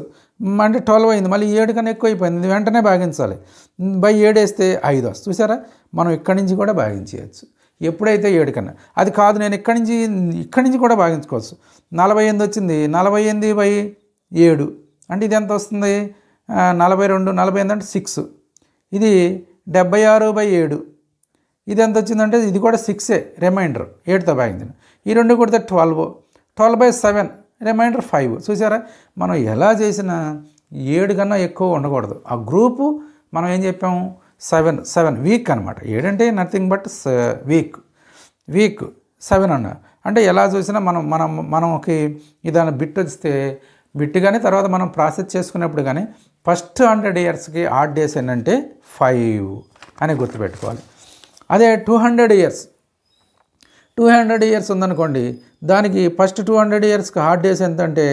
అంటే ట్వెల్వ్ అయింది మళ్ళీ ఏడు కన్నా ఎక్కువ అయిపోయింది వెంటనే భాగించాలి బై ఏడు వేస్తే ఐదు వస్తుంది చూసారా మనం ఇక్కడి నుంచి కూడా భాగించేయచ్చు ఎప్పుడైతే ఏడు కన్నా అది కాదు నేను ఇక్కడి నుంచి ఇక్కడి నుంచి కూడా భాగించుకోవచ్చు నలభై ఎనిమిది వచ్చింది నలభై ఎనిమిది బై ఏడు అంటే ఇది ఎంత వస్తుంది నలభై రెండు నలభై ఎనిమిది అంటే సిక్స్ ఇది డెబ్బై ఆరు బై ఏడు ఇది ఎంత వచ్చిందంటే ఇది కూడా సిక్సే రిమైండర్ ఎయిట్తో భాగించండి ఈ రెండు కొడితే twelve twelve by seven remainder five చూసారా మనం ఎలా చేసినా ఏడు కన్నా ఎక్కువ ఉండకూడదు ఆ గ్రూపు మనం ఏం చెప్పాము సెవెన్ సెవెన్ వీక్ అనమాట ఏడంటే nothing but week week seven అన్న అంటే ఎలా చూసినా మనం మనం మనకి ఇదాని బిట్ వస్తే బిట్ కానీ తర్వాత మనం ప్రాసెస్ చేసుకునేప్పుడు కానీ ఫస్ట్ హండ్రెడ్ ఇయర్స్కి ఆడ్ డేస్ ఏంటంటే ఫైవ్ అని గుర్తుపెట్టుకోవాలి అదే two hundred years two hundred years ఉందనుకోండి దానికి ఫస్ట్ టూ హండ్రెడ్ ఇయర్స్కి హార్డ్ డేస్ ఎంత అంటే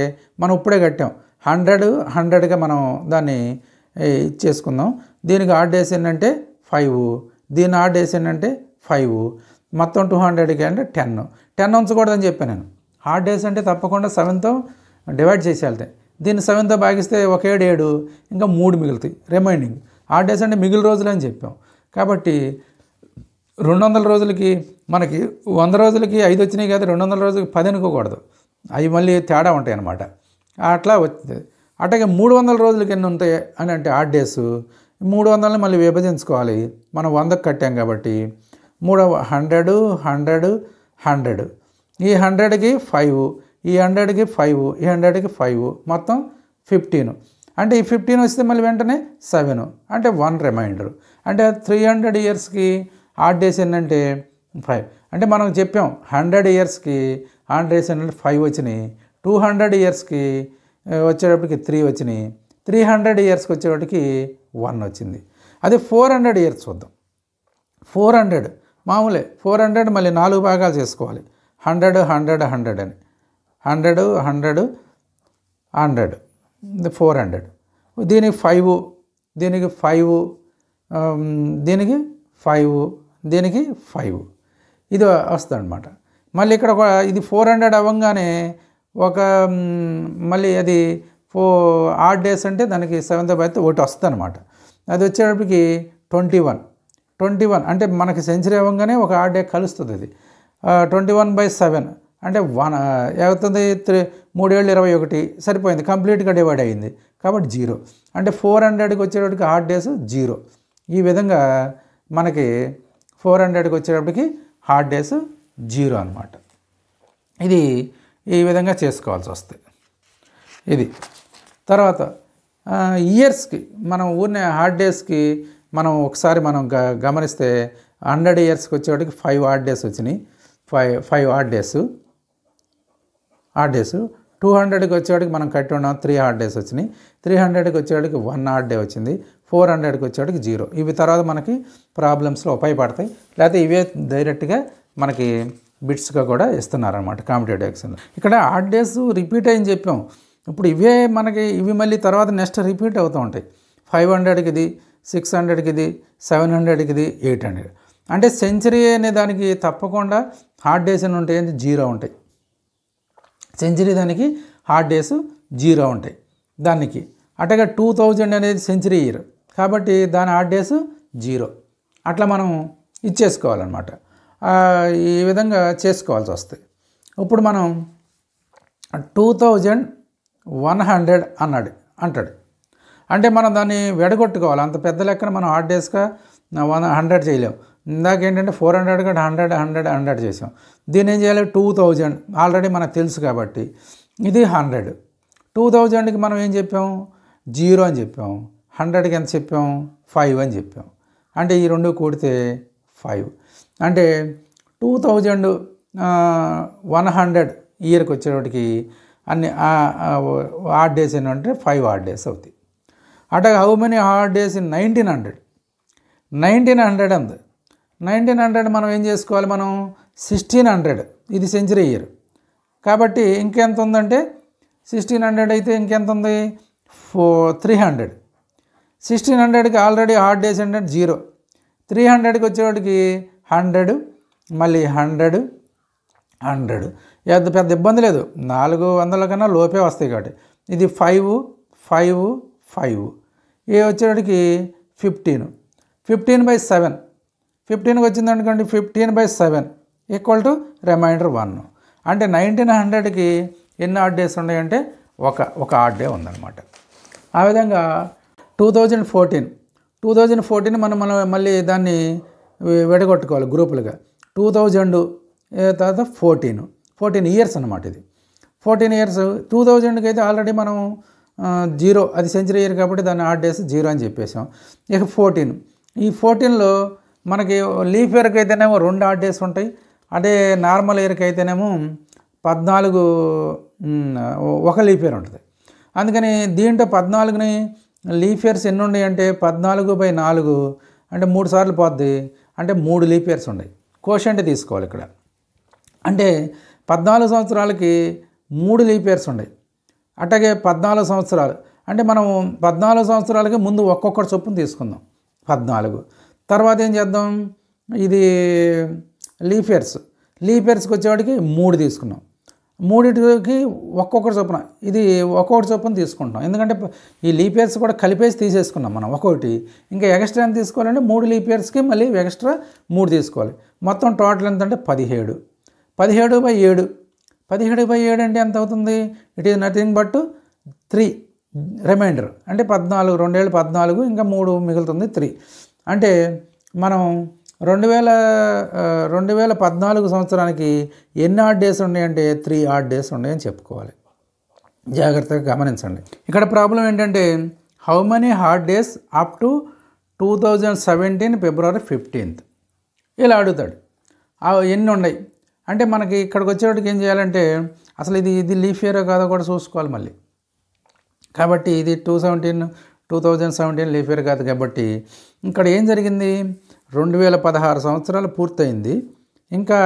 మనం ఇప్పుడే కట్టాం హండ్రెడ్ హండ్రెడ్గా మనం దాన్ని ఇచ్చేసుకుందాం దీనికి హార్డ్ డేస్ ఏంటంటే ఫైవ్ దీని హార్డ్ డేస్ ఏంటంటే ఫైవ్ మొత్తం టూ హండ్రెడ్కి అంటే టెన్ టెన్ ఉంచకూడదని చెప్పాను నేను హార్డ్ డేస్ అంటే తప్పకుండా సెవెన్తో డివైడ్ వెళ్తాయి దీన్ని సెవెన్తో భాగిస్తే ఒక ఏడు ఏడు ఇంకా మూడు మిగులుతాయి రిమైండింగ్ హార్డ్ డేస్ అంటే మిగిలిన రోజులు అని చెప్పాం కాబట్టి రెండు వందల రోజులకి మనకి వంద రోజులకి ఐదు వచ్చినాయి కదా రెండు వందల రోజులకి పది అనుకోకూడదు అవి మళ్ళీ తేడా ఉంటాయి అన్నమాట అట్లా వచ్చింది అట్లాగే మూడు వందల రోజులకి ఎన్ని ఉంటాయి అని అంటే ఆ డేస్ మూడు వందలని మళ్ళీ విభజించుకోవాలి మనం వందకు కట్టాం కాబట్టి మూడు హండ్రెడ్ హండ్రెడ్ హండ్రెడ్ ఈ హండ్రెడ్కి ఫైవ్ ఈ హండ్రెడ్కి ఫైవ్ ఈ హండ్రెడ్కి ఫైవ్ మొత్తం ఫిఫ్టీన్ అంటే ఈ ఫిఫ్టీన్ వస్తే మళ్ళీ వెంటనే సెవెన్ అంటే వన్ రిమైండర్ అంటే త్రీ హండ్రెడ్ ఇయర్స్కి ఆడ్ డేస్ ఏంటంటే ఫైవ్ అంటే మనం చెప్పాం హండ్రెడ్ ఇయర్స్కి ఆడ్ డేస్ ఏంటంటే ఫైవ్ వచ్చినాయి టూ హండ్రెడ్ ఇయర్స్కి వచ్చేటప్పటికి త్రీ వచ్చినాయి త్రీ హండ్రెడ్ ఇయర్స్కి వచ్చేటప్పటికి వన్ వచ్చింది అదే ఫోర్ హండ్రెడ్ ఇయర్స్ చూద్దాం ఫోర్ హండ్రెడ్ మామూలే ఫోర్ హండ్రెడ్ మళ్ళీ నాలుగు భాగాలు చేసుకోవాలి హండ్రెడ్ హండ్రెడ్ హండ్రెడ్ అని hundred hundred hundred four hundred దీనికి ఫైవ్ దీనికి ఫైవ్ దీనికి ఫైవ్ దీనికి ఫైవ్ ఇది వస్తుందన్నమాట మళ్ళీ ఇక్కడ ఒక ఇది ఫోర్ హండ్రెడ్ అవ్వగానే ఒక మళ్ళీ అది ఫో ఆడ్ డేస్ అంటే దానికి సెవెంత్ బై ఒకటి వస్తుంది అనమాట అది వచ్చేటప్పటికి ట్వంటీ వన్ ట్వంటీ వన్ అంటే మనకి సెంచరీ అవ్వగానే ఒక ఆడ్ డే కలుస్తుంది అది ట్వంటీ వన్ బై సెవెన్ అంటే వన్ అవుతుంది త్రీ మూడేళ్ళు ఇరవై ఒకటి సరిపోయింది కంప్లీట్గా డివైడ్ అయింది కాబట్టి జీరో అంటే ఫోర్ హండ్రెడ్కి వచ్చేటప్పటికి హార్డ్ డేస్ జీరో ఈ విధంగా మనకి ఫోర్ హండ్రెడ్కి వచ్చేటప్పటికి హార్డ్ డేస్ జీరో అనమాట ఇది ఈ విధంగా చేసుకోవాల్సి వస్తుంది ఇది తర్వాత ఇయర్స్కి మనం ఊరిని హార్డ్ డేస్కి మనం ఒకసారి మనం గ గమనిస్తే హండ్రెడ్ ఇయర్స్కి వచ్చేవాటికి ఫైవ్ హార్డ్ డేస్ వచ్చినాయి five five odd days odd days two హండ్రెడ్కి వచ్చేవాడికి మనం కట్టి ఉన్నాం త్రీ హార్డ్ డేస్ వచ్చినాయి త్రీ హండ్రెడ్కి వచ్చేవాడికి వన్ హార్డ్ డే వచ్చింది ఫోర్ హండ్రెడ్కి వచ్చేటికి జీరో ఇవి తర్వాత మనకి ప్రాబ్లమ్స్లో ఉపయోగపడతాయి లేకపోతే ఇవే డైరెక్ట్గా మనకి బిట్స్గా కూడా ఇస్తున్నారనమాట కాంపిటేటివ్ ఎగ్జామ్లో ఇక్కడ ఆర్ డేస్ రిపీట్ అయ్యని చెప్పాం ఇప్పుడు ఇవే మనకి ఇవి మళ్ళీ తర్వాత నెక్స్ట్ రిపీట్ అవుతూ ఉంటాయి ఫైవ్ హండ్రెడ్కి ఇది సిక్స్ హండ్రెడ్కి ఇది సెవెన్ హండ్రెడ్కి ఇది ఎయిట్ హండ్రెడ్ అంటే సెంచరీ అనే దానికి తప్పకుండా హార్డ్ డేస్ అని ఉంటాయి జీరో ఉంటాయి సెంచరీ దానికి హార్డ్ డేస్ జీరో ఉంటాయి దానికి అట్టగా టూ థౌజండ్ అనేది సెంచరీ ఇయర్ కాబట్టి దాని ఆడ్ డేస్ జీరో అట్లా మనం ఇచ్చేసుకోవాలన్నమాట ఈ విధంగా చేసుకోవాల్సి వస్తాయి ఇప్పుడు మనం టూ థౌజండ్ వన్ హండ్రెడ్ అన్నాడు అంటాడు అంటే మనం దాన్ని వెడగొట్టుకోవాలి అంత పెద్ద లెక్కన మనం ఆడ్ డేస్గా వన్ హండ్రెడ్ చేయలేము ఇందాక ఏంటంటే ఫోర్ హండ్రెడ్ కూడా హండ్రెడ్ హండ్రెడ్ హండ్రెడ్ చేసాం దీని ఏం చేయాలి టూ థౌజండ్ ఆల్రెడీ మనకు తెలుసు కాబట్టి ఇది హండ్రెడ్ టూ థౌజండ్కి మనం ఏం చెప్పాము జీరో అని చెప్పాము హండ్రెడ్కి ఎంత చెప్పాం ఫైవ్ అని చెప్పాం అంటే ఈ రెండు కూడితే ఫైవ్ అంటే టూ థౌజండ్ వన్ హండ్రెడ్ ఇయర్కి వచ్చేటికి అన్ని హార్డ్ డేస్ ఏంటంటే ఫైవ్ హార్డ్ డేస్ అవుతాయి అంటే how many odd days in nineteen hundred nineteen hundred అంది నైన్టీన్ హండ్రెడ్ మనం ఏం చేసుకోవాలి మనం సిక్స్టీన్ హండ్రెడ్ ఇది సెంచరీ ఇయర్ కాబట్టి ఇంకెంత ఉందంటే సిక్స్టీన్ హండ్రెడ్ అయితే ఇంకెంత ఉంది ఫోర్ త్రీ హండ్రెడ్ సిక్స్టీన్ హండ్రెడ్కి ఆల్రెడీ హాట్ డేస్ ఏంటంటే జీరో త్రీ హండ్రెడ్కి వచ్చేవాడికి హండ్రెడ్ మళ్ళీ హండ్రెడ్ హండ్రెడ్ పెద్ద పెద్ద ఇబ్బంది లేదు నాలుగు వందల కన్నా లోపే వస్తాయి కాబట్టి ఇది ఫైవ్ ఫైవ్ ఫైవ్ ఏ వచ్చేవాడికి ఫిఫ్టీన్ ఫిఫ్టీన్ బై సెవెన్ ఫిఫ్టీన్కి వచ్చింది అనుకోండి fifteen by seven equal to remainder one అంటే నైన్టీన్ హండ్రెడ్కి ఎన్ని ఆడ్ డేస్ ఉన్నాయంటే ఒక ఒక ఆర్డే డే ఉందన్నమాట ఆ విధంగా two thousand fourteen two thousand fourteen మనం మనం మళ్ళీ దాన్ని విడగొట్టుకోవాలి గ్రూపులుగా టూ థౌజండ్ తర్వాత ఫోర్టీన్ ఫోర్టీన్ ఇయర్స్ అనమాట ఇది ఫోర్టీన్ ఇయర్స్ టూ థౌజండ్కి అయితే ఆల్రెడీ మనం జీరో అది సెంచరీ ఇయర్ కాబట్టి దాన్ని ఆర్ట్ డేస్ జీరో అని చెప్పేసాం ఇక ఫోర్టీన్ ఈ ఫోర్టీన్లో మనకి లీఫ్ ఇయర్కి అయితేనేమో రెండు ఆర్ట్ డేస్ ఉంటాయి అదే నార్మల్ ఇయర్కి అయితేనేమో పద్నాలుగు ఒక లీఫ్ ఇయర్ ఉంటుంది అందుకని దీంట్లో పద్నాలుగుని లీఫ్ ఇయర్స్ ఎన్ని ఉన్నాయి అంటే పద్నాలుగు బై నాలుగు అంటే మూడు సార్లు పోద్ది అంటే మూడు లీప్ ఇయర్స్ ఉన్నాయి కోషంటే తీసుకోవాలి ఇక్కడ అంటే పద్నాలుగు సంవత్సరాలకి మూడు లీప్ ఇయర్స్ ఉన్నాయి అట్లాగే పద్నాలుగు సంవత్సరాలు అంటే మనం పద్నాలుగు సంవత్సరాలకి ముందు ఒక్కొక్కటి చొప్పున తీసుకుందాం పద్నాలుగు తర్వాత ఏం చేద్దాం ఇది లీఫ్ ఇయర్స్ లీఫ్ ఇయర్స్కి వచ్చేవాడికి మూడు తీసుకున్నాం మూడింటికి ఒక్కొక్కటి చొప్పున ఇది ఒక్కొక్కటి చొప్పున తీసుకుంటాం ఎందుకంటే ఈ లీప్ ఇయర్స్ కూడా కలిపేసి తీసేసుకున్నాం మనం ఒక్కొక్కటి ఇంకా ఎక్స్ట్రా ఎంత తీసుకోవాలంటే మూడు లీప్ ఇయర్స్కి మళ్ళీ ఎక్స్ట్రా మూడు తీసుకోవాలి మొత్తం టోటల్ ఎంత అంటే పదిహేడు పదిహేడు బై ఏడు పదిహేడు బై ఏడు అంటే ఎంత అవుతుంది it is nothing but three remainder అంటే పద్నాలుగు రెండేళ్ళు పద్నాలుగు ఇంకా మూడు మిగులుతుంది త్రీ అంటే మనం రెండు వేల రెండు వేల పద్నాలుగు సంవత్సరానికి ఎన్ని ఆడ్ డేస్ ఉన్నాయంటే త్రీ ఆడ్ డేస్ ఉన్నాయని చెప్పుకోవాలి జాగ్రత్తగా గమనించండి ఇక్కడ ప్రాబ్లం ఏంటంటే how many odd days up to two thousand seventeen February fifteenth ఇలా అడుగుతాడు ఎన్ని ఉన్నాయి అంటే మనకి ఇక్కడికి వచ్చేటికి ఏం చేయాలంటే అసలు ఇది ఇది లీఫ్ ఇయర్ కాదో కూడా చూసుకోవాలి మళ్ళీ కాబట్టి ఇది two seventeen two thousand seventeen leap year కాదు కాబట్టి ఇక్కడ ఏం జరిగింది రెండు వేల పదహారు సంవత్సరాలు పూర్తయింది ఇంకా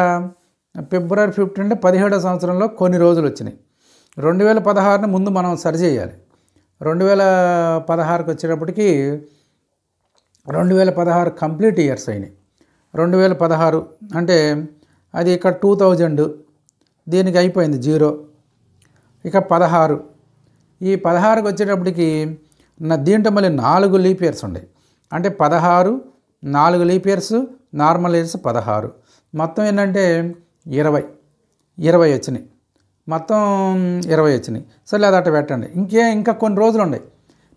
ఫిబ్రవరి ఫిఫ్టీన్ అంటే పదిహేడో సంవత్సరంలో కొన్ని రోజులు వచ్చినాయి రెండు వేల పదహారుని ముందు మనం సరి చేయాలి రెండు వేల పదహారుకి వచ్చేటప్పటికి రెండు వేల పదహారు కంప్లీట్ ఇయర్స్ అయినాయి రెండు వేల పదహారు అంటే అది ఇక్కడ టూ థౌజండ్ దీనికి అయిపోయింది జీరో ఇక పదహారు ఈ పదహారుకి వచ్చేటప్పటికి నా దీంట్లో మళ్ళీ నాలుగు లీప్ ఇయర్స్ ఉన్నాయి అంటే పదహారు నాలుగు లీప్ ఇయర్స్ నార్మల్ ఇయర్స్ పదహారు మొత్తం ఏంటంటే ఇరవై ఇరవై వచ్చినాయి మొత్తం ఇరవై వచ్చినాయి సరే అది అట్ట పెట్టండి ఇంకే ఇంకా కొన్ని రోజులు ఉన్నాయి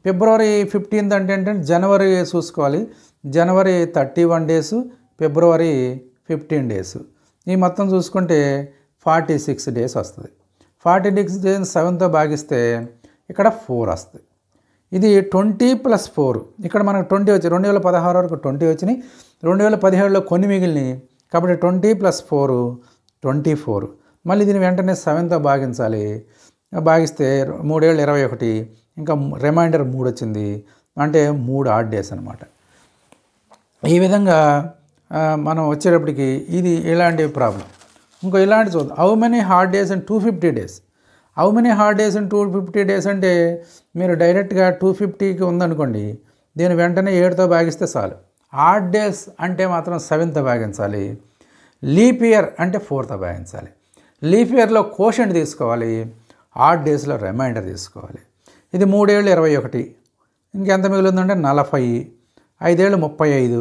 ఫిబ్రవరి ఫిఫ్టీన్త్ అంటే ఏంటంటే జనవరి చూసుకోవాలి January thirty one days February fifteen days ఈ మొత్తం చూసుకుంటే ఫార్టీ సిక్స్ డేస్ వస్తుంది ఫార్టీ సిక్స్ డేస్ సెవెన్తో భాగిస్తే ఇక్కడ ఫోర్ వస్తుంది ఇది ట్వంటీ ప్లస్ ఫోర్ ఇక్కడ మనకు ట్వంటీ వచ్చి రెండు వేల పదహారు వరకు ట్వంటీ వచ్చినాయి రెండు వేల పదిహేడులో కొన్ని మిగిలినాయి కాబట్టి twenty plus four twenty four మళ్ళీ దీన్ని వెంటనే సెవెన్తో భాగించాలి భాగిస్తే మూడేళ్ళు ఇరవై ఒకటి ఇంకా రిమైండర్ మూడు వచ్చింది అంటే మూడు ఆడ్ డేస్ అనమాట ఈ విధంగా మనం వచ్చేటప్పటికి ఇది ఇలాంటి ప్రాబ్లం ఇంకో ఇలాంటి చూద్దాం how many odd days and two fifty days how many odd days and two fifty days అంటే మీరు డైరెక్ట్గా టూ ఫిఫ్టీకి ఉందనుకోండి దీని వెంటనే ఏడుతో భాగిస్తే చాలు హార్డ్ డేస్ అంటే మాత్రం సెవెన్త్ భాగించాలి లీప్ ఇయర్ అంటే ఫోర్త్ భాగించాలి లీప్ ఇయర్లో కోషంట్ తీసుకోవాలి హార్డ్ డేస్లో రిమైండర్ తీసుకోవాలి ఇది మూడేళ్ళు ఇరవై ఒకటి ఇంకెంత మిగిలిందంటే నలభై ఐదేళ్ళు ముప్పై ఐదు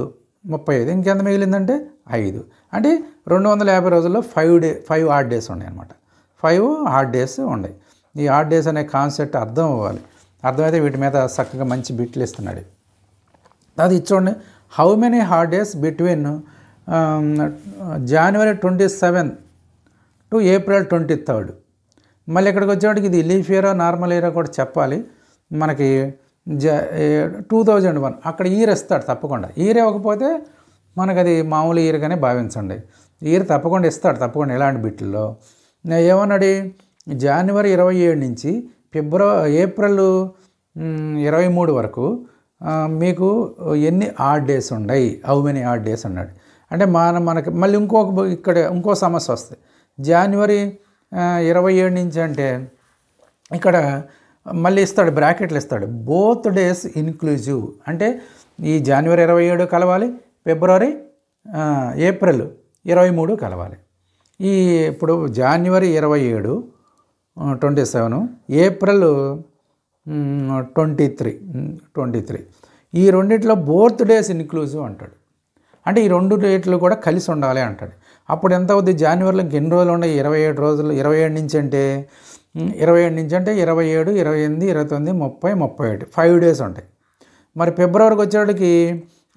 ముప్పై ఐదు ఇంకెంత మిగిలిందంటే ఐదు అంటే రెండు వందల యాభై రోజుల్లో five day five odd days ఉన్నాయి అనమాట ఫైవ్ హార్డ్ డేస్ ఉన్నాయి ఈ హార్డ్ డేస్ అనే కాన్సెప్ట్ అర్థం అవ్వాలి అర్థమైతే వీటి మీద చక్కగా మంచి బిట్లు ఇస్తున్నాడు అది ఇచ్చోండి how many odd days between January twenty seven to April twenty third మళ్ళీ ఇక్కడికి వచ్చేవాడికి ఇది లీఫ్ ఇయరా నార్మల్ ఇయరా కూడా చెప్పాలి మనకి జ టూ థౌజండ్ వన్ అక్కడ ఈర్ ఇస్తాడు తప్పకుండా ఈర్ ఇవ్వకపోతే మనకు అది మామూలు ఇయర్గానే భావించండి ఈరు తప్పకుండా ఇస్తాడు తప్పకుండా ఇలాంటి బిట్లలో ఏమన్నాడు జనవరి ఇరవై ఏడు నుంచి ఫిబ్రవరి ఏప్రిల్ ఇరవై మూడు వరకు మీకు ఎన్ని ఆడ్ డేస్ ఉన్నాయి హౌ మెనీ ఆడ్ డేస్ ఉన్నాడు అంటే మన మనకి మళ్ళీ ఇంకొక ఇక్కడ ఇంకో సమస్య వస్తుంది జనవరి ఇరవై ఏడు నుంచి అంటే ఇక్కడ మళ్ళీ ఇస్తాడు బ్రాకెట్లు ఇస్తాడు బోత్ డేస్ ఇన్క్లూజివ్ అంటే ఈ జనవరి ఇరవై ఏడు కలవాలి ఫిబ్రవరి ఏప్రిల్ ఇరవై మూడు కలవాలి ఈ ఇప్పుడు జనవరి ఇరవై ఏడు twenty seven April twenty three twenty three ఈ రెండిట్లో బోర్త్ డేస్ ఇన్క్లూజివ్ అంటాడు అంటే ఈ రెండు డేట్లు కూడా కలిసి ఉండాలి అంటాడు అప్పుడు ఎంత అవుద్ది జనవరిలో ఎన్ని రోజులు ఉన్నాయి ఇరవై ఏడు రోజులు ఇరవై ఏడు నుంచి అంటే ఇరవై ఏడు నుంచి అంటే ఇరవై ఏడు ఇరవై ఎనిమిది ఇరవై తొమ్మిది ముప్పై ముప్పై ఒకటి ఫైవ్ డేస్ ఉంటాయి మరి ఫిబ్రవరికి వచ్చేటికి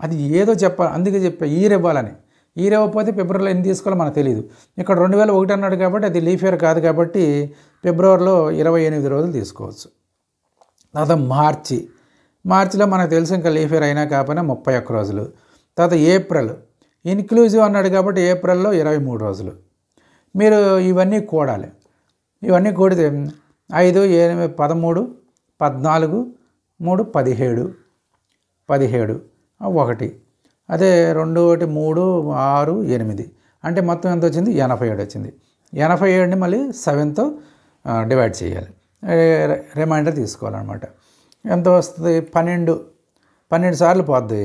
అది ఏదో చెప్పాలి అందుకే చెప్పా ఇయర్ ఇవ్వాలని ఈ రేవపోతే ఫిబ్రవరిలో ఎన్ని తీసుకోవాలో మనకు తెలియదు ఇక్కడ రెండు వేల ఒకటి అన్నాడు కాబట్టి అది లీఫ్ ఇయర్ కాదు కాబట్టి ఫిబ్రవరిలో ఇరవై ఎనిమిది రోజులు తీసుకోవచ్చు తర్వాత మార్చి మార్చిలో మనకు తెలుసు ఇంకా లీఫ్ ఇయర్ అయినా కాకపోయినా ముప్పై ఒక్క రోజులు తర్వాత ఏప్రిల్ ఇన్క్లూజివ్ అన్నాడు కాబట్టి ఏప్రిల్లో ఇరవై మూడు రోజులు మీరు ఇవన్నీ కూడాలి ఇవన్నీ కూడితే ఐదు ఎనిమిది పదమూడు పద్నాలుగు మూడు పదిహేడు పదిహేడు ఒకటి అదే రెండు ఒకటి మూడు ఆరు ఎనిమిది అంటే మొత్తం ఎంత వచ్చింది ఎనభై ఏడు వచ్చింది ఎనభై ఏడుని మళ్ళీ సెవెన్తో డివైడ్ చేయాలి రిమైండర్ తీసుకోవాలన్నమాట ఎంత వస్తుంది పన్నెండు పన్నెండు సార్లు పోద్ది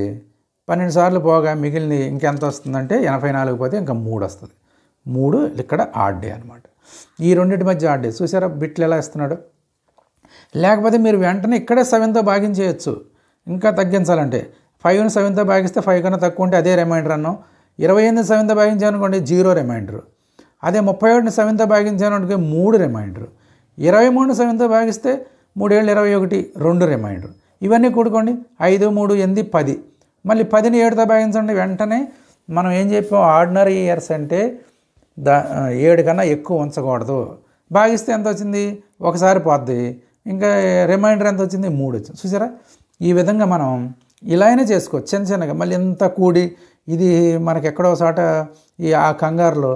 పన్నెండు సార్లు పోగా మిగిలిన ఇంకెంత వస్తుందంటే ఎనభై నాలుగు పోతే ఇంకా మూడు వస్తుంది మూడు ఇక్కడ ఆడ్ డే అనమాట ఈ రెండింటి మధ్య ఆడ్ డే చూసారా బిట్లు ఎలా ఇస్తున్నాడు లేకపోతే మీరు వెంటనే ఇక్కడే సెవెన్తో భాగించేయచ్చు ఇంకా తగ్గించాలంటే ఫైవ్ను సెవెన్తో భాగిస్తే ఫైవ్ కన్నా తక్కువ ఉంటే అదే రిమైండర్ అన్నాం ఇరవై ఎనిమిది సెవెన్తో భాగించామనుకోండి జీరో రిమైండర్ అదే ముప్పై ఏడుని సెవెన్తో భాగించామనుకోండి మూడు రిమైండర్ ఇరవై మూడు సెవెన్తో భాగిస్తే మూడేళ్ళు ఇరవై ఒకటి రెండు రిమైండర్ ఇవన్నీ కూడుకోండి ఐదు మూడు ఎనిమిది పది మళ్ళీ పదిని ఏడుతో భాగించండి వెంటనే మనం ఏం చెప్పాం ఆర్డినరీ ఇయర్స్ అంటే దా ఏడు కన్నా ఎక్కువ ఉంచకూడదు భాగిస్తే ఎంత వచ్చింది ఒకసారి పోద్ది ఇంకా రిమైండర్ ఎంత వచ్చింది మూడు వచ్చింది చూసారా ఈ విధంగా మనం ఇలా అయినా చేసుకోవచ్చు చిన్న చిన్నగా మళ్ళీ ఎంత కూడి ఇది మనకి ఎక్కడో చోట ఈ ఆ కంగారులో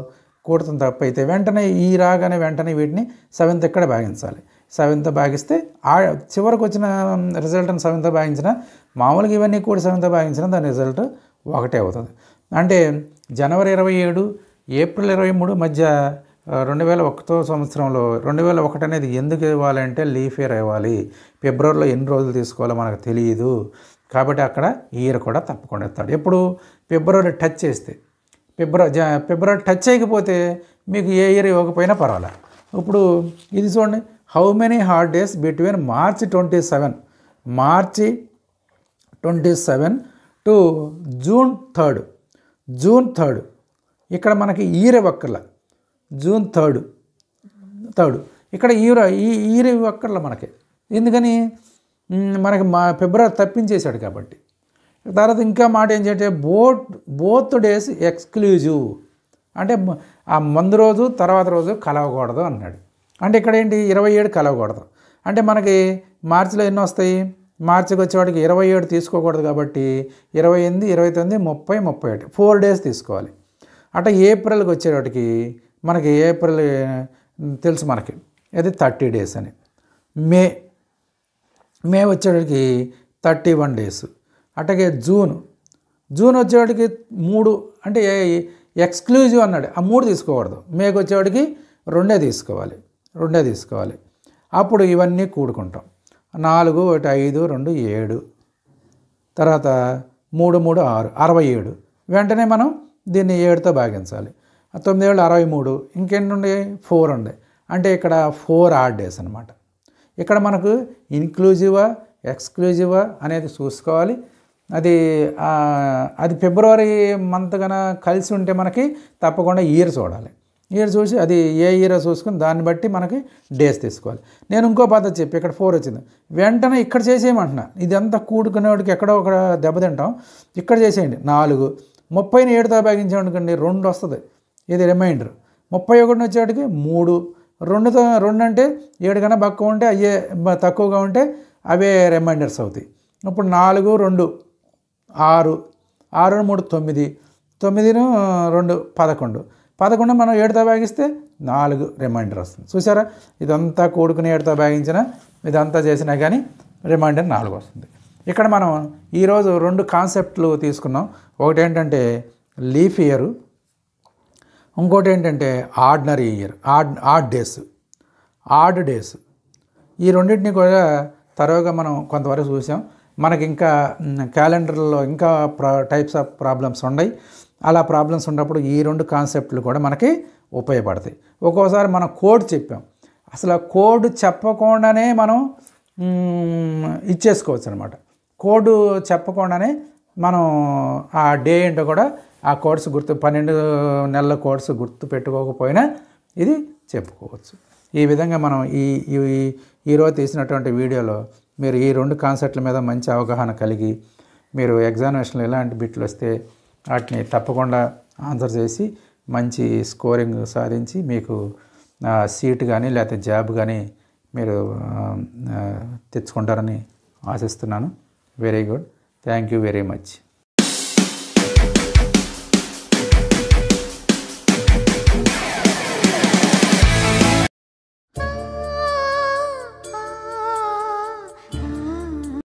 కూడుతుంది తప్ప అయితే వెంటనే ఈ రాగానే వెంటనే వీటిని సెవెంత్ ఎక్కడ భాగించాలి సెవెంత్ భాగిస్తే ఆ చివరికి వచ్చిన రిజల్ట్ని సెవెంత్ భాగించిన మామూలుగా ఇవన్నీ కూడి సెవెంత్ భాగించిన దాని రిజల్ట్ ఒకటే అవుతుంది అంటే జనవరి ఇరవై ఏడు ఏప్రిల్ ఇరవై మూడు మధ్య రెండు వేల ఒకటో సంవత్సరంలో రెండు వేల ఒకటి అనేది ఎందుకు ఇవ్వాలంటే లీఫ్ ఇయర్ ఇవ్వాలి ఫిబ్రవరిలో ఎన్ని రోజులు తీసుకోవాలో మనకు తెలియదు కాబట్టి అక్కడ ఈయన కూడా తప్పకుండా ఇస్తాడు ఎప్పుడు ఫిబ్రవరి టచ్ చేస్తే ఫిబ్రవరి ఫిబ్రవరి టచ్ చేయకపోతే మీకు ఏ ఇయర్ ఇవ్వకపోయినా పర్వాలే ఇప్పుడు ఇది చూడండి how many odd days between March twenty seven March twenty seven to June third June third ఇక్కడ మనకి ఈరే ఒక్కర్ల జూన్ థర్డ్ థర్డ్ ఇక్కడ ఈర ఈ ఈర ఒక్కర్ల మనకి ఎందుకని మనకి మా ఫిబ్రవరి తప్పించేశాడు కాబట్టి తర్వాత ఇంకా మాట ఏం చేయంటే బోట్ బోత్ డేస్ ఎక్స్క్లూజివ్ అంటే ఆ ముందు రోజు తర్వాత రోజు కలవకూడదు అన్నాడు అంటే ఇక్కడ ఏంటి ఇరవై ఏడు కలవకూడదు అంటే మనకి మార్చిలో ఎన్ని వస్తాయి మార్చికి వచ్చేవాడికి ఇరవై ఏడు తీసుకోకూడదు కాబట్టి ఇరవై ఎనిమిది ఇరవై తొమ్మిది ముప్పై ముప్పై ఒకటి ఫోర్ డేస్ తీసుకోవాలి అంటే ఏప్రిల్కి వచ్చేవాడికి మనకి ఏప్రిల్ తెలుసు మనకి అది థర్టీ డేస్ అని మే మే వచ్చేటికి థర్టీ వన్ డేస్ అట్లాగే జూన్ జూన్ వచ్చేవాడికి మూడు అంటే ఎక్స్క్లూజివ్ అన్నాడు ఆ మూడు తీసుకోకూడదు మేకు వచ్చేవాడికి రెండే తీసుకోవాలి రెండే తీసుకోవాలి అప్పుడు ఇవన్నీ కూడుకుంటాం నాలుగు ఒకటి ఐదు రెండు ఏడు తర్వాత మూడు మూడు ఆరు అరవై ఏడు వెంటనే మనం దీన్ని ఏడుతో భాగించాలి తొమ్మిది ఏళ్ళు అరవై మూడు ఇంకెన్ని ఉండే ఫోర్ ఉండే అంటే ఇక్కడ ఫోర్ ఆడ్ డేస్ అనమాట ఇక్కడ మనకు ఇన్క్లూజివా ఎక్స్క్లూజివా అనేది చూసుకోవాలి అది అది ఫిబ్రవరి మంత్ కన కలిసి ఉంటే మనకి తప్పకుండా ఇయర్ చూడాలి ఇయర్ చూసి అది ఏ ఇయర్ చూసుకుని దాన్ని బట్టి మనకి డేస్ తీసుకోవాలి నేను ఇంకో పద్ధతి చెప్పి ఇక్కడ ఫోర్ వచ్చింది వెంటనే ఇక్కడ చేసేయమంటున్నా ఇదంతా కూడుకునేవాడికి ఎక్కడో ఒక దెబ్బతింటాం ఇక్కడ చేసేయండి నాలుగు ముప్పైని ఏడుతో అండి రెండు వస్తుంది ఇది రిమైండర్ ముప్పై ఒకటిని వచ్చేటికి మూడు రెండుతో రెండు అంటే ఏడు కన్నా బక్కువ ఉంటే అయ్యే తక్కువగా ఉంటే అవే రిమైండర్స్ అవుతాయి ఇప్పుడు నాలుగు రెండు ఆరు ఆరు మూడు తొమ్మిది తొమ్మిదిను రెండు పదకొండు పదకొండు మనం ఏడుతో భాగిస్తే నాలుగు రిమైండర్ వస్తుంది చూసారా ఇదంతా కూడుకుని ఏడుతో భాగించిన ఇదంతా చేసినా కానీ రిమైండర్ నాలుగు వస్తుంది ఇక్కడ మనం ఈరోజు రెండు కాన్సెప్ట్లు తీసుకున్నాం ఒకటి ఏంటంటే లీఫ్ ఇయరు ఇంకోటి ఏంటంటే ordinary year odd odd days odd days ఈ రెండింటిని కూడా తరువాత మనం కొంతవరకు చూసాం మనకి ఇంకా క్యాలెండర్లో ఇంకా ప్రా టైప్స్ ఆఫ్ ప్రాబ్లమ్స్ ఉన్నాయి అలా ప్రాబ్లమ్స్ ఉన్నప్పుడు ఈ రెండు కాన్సెప్ట్లు కూడా మనకి ఉపయోగపడతాయి ఒక్కోసారి మనం కోడ్ చెప్పాం అసలు కోడ్ చెప్పకుండానే మనం ఇచ్చేసుకోవచ్చు అనమాట కోడ్ చెప్పకుండానే మనం ఆ డే ఏంటో కూడా ఆ కోర్సు గుర్తు పన్నెండు నెలల కోర్సు గుర్తు పెట్టుకోకపోయినా ఇది చెప్పుకోవచ్చు ఈ విధంగా మనం ఈ ఈరోజు తీసినటువంటి వీడియోలో మీరు ఈ రెండు కాన్సెప్ట్ల మీద మంచి అవగాహన కలిగి మీరు ఎగ్జామినేషన్లు ఎలాంటి బిట్లు వస్తే వాటిని తప్పకుండా ఆన్సర్ చేసి మంచి స్కోరింగ్ సాధించి మీకు సీట్ కానీ లేకపోతే జాబ్ కానీ మీరు తెచ్చుకుంటారని ఆశిస్తున్నాను very good thank you very much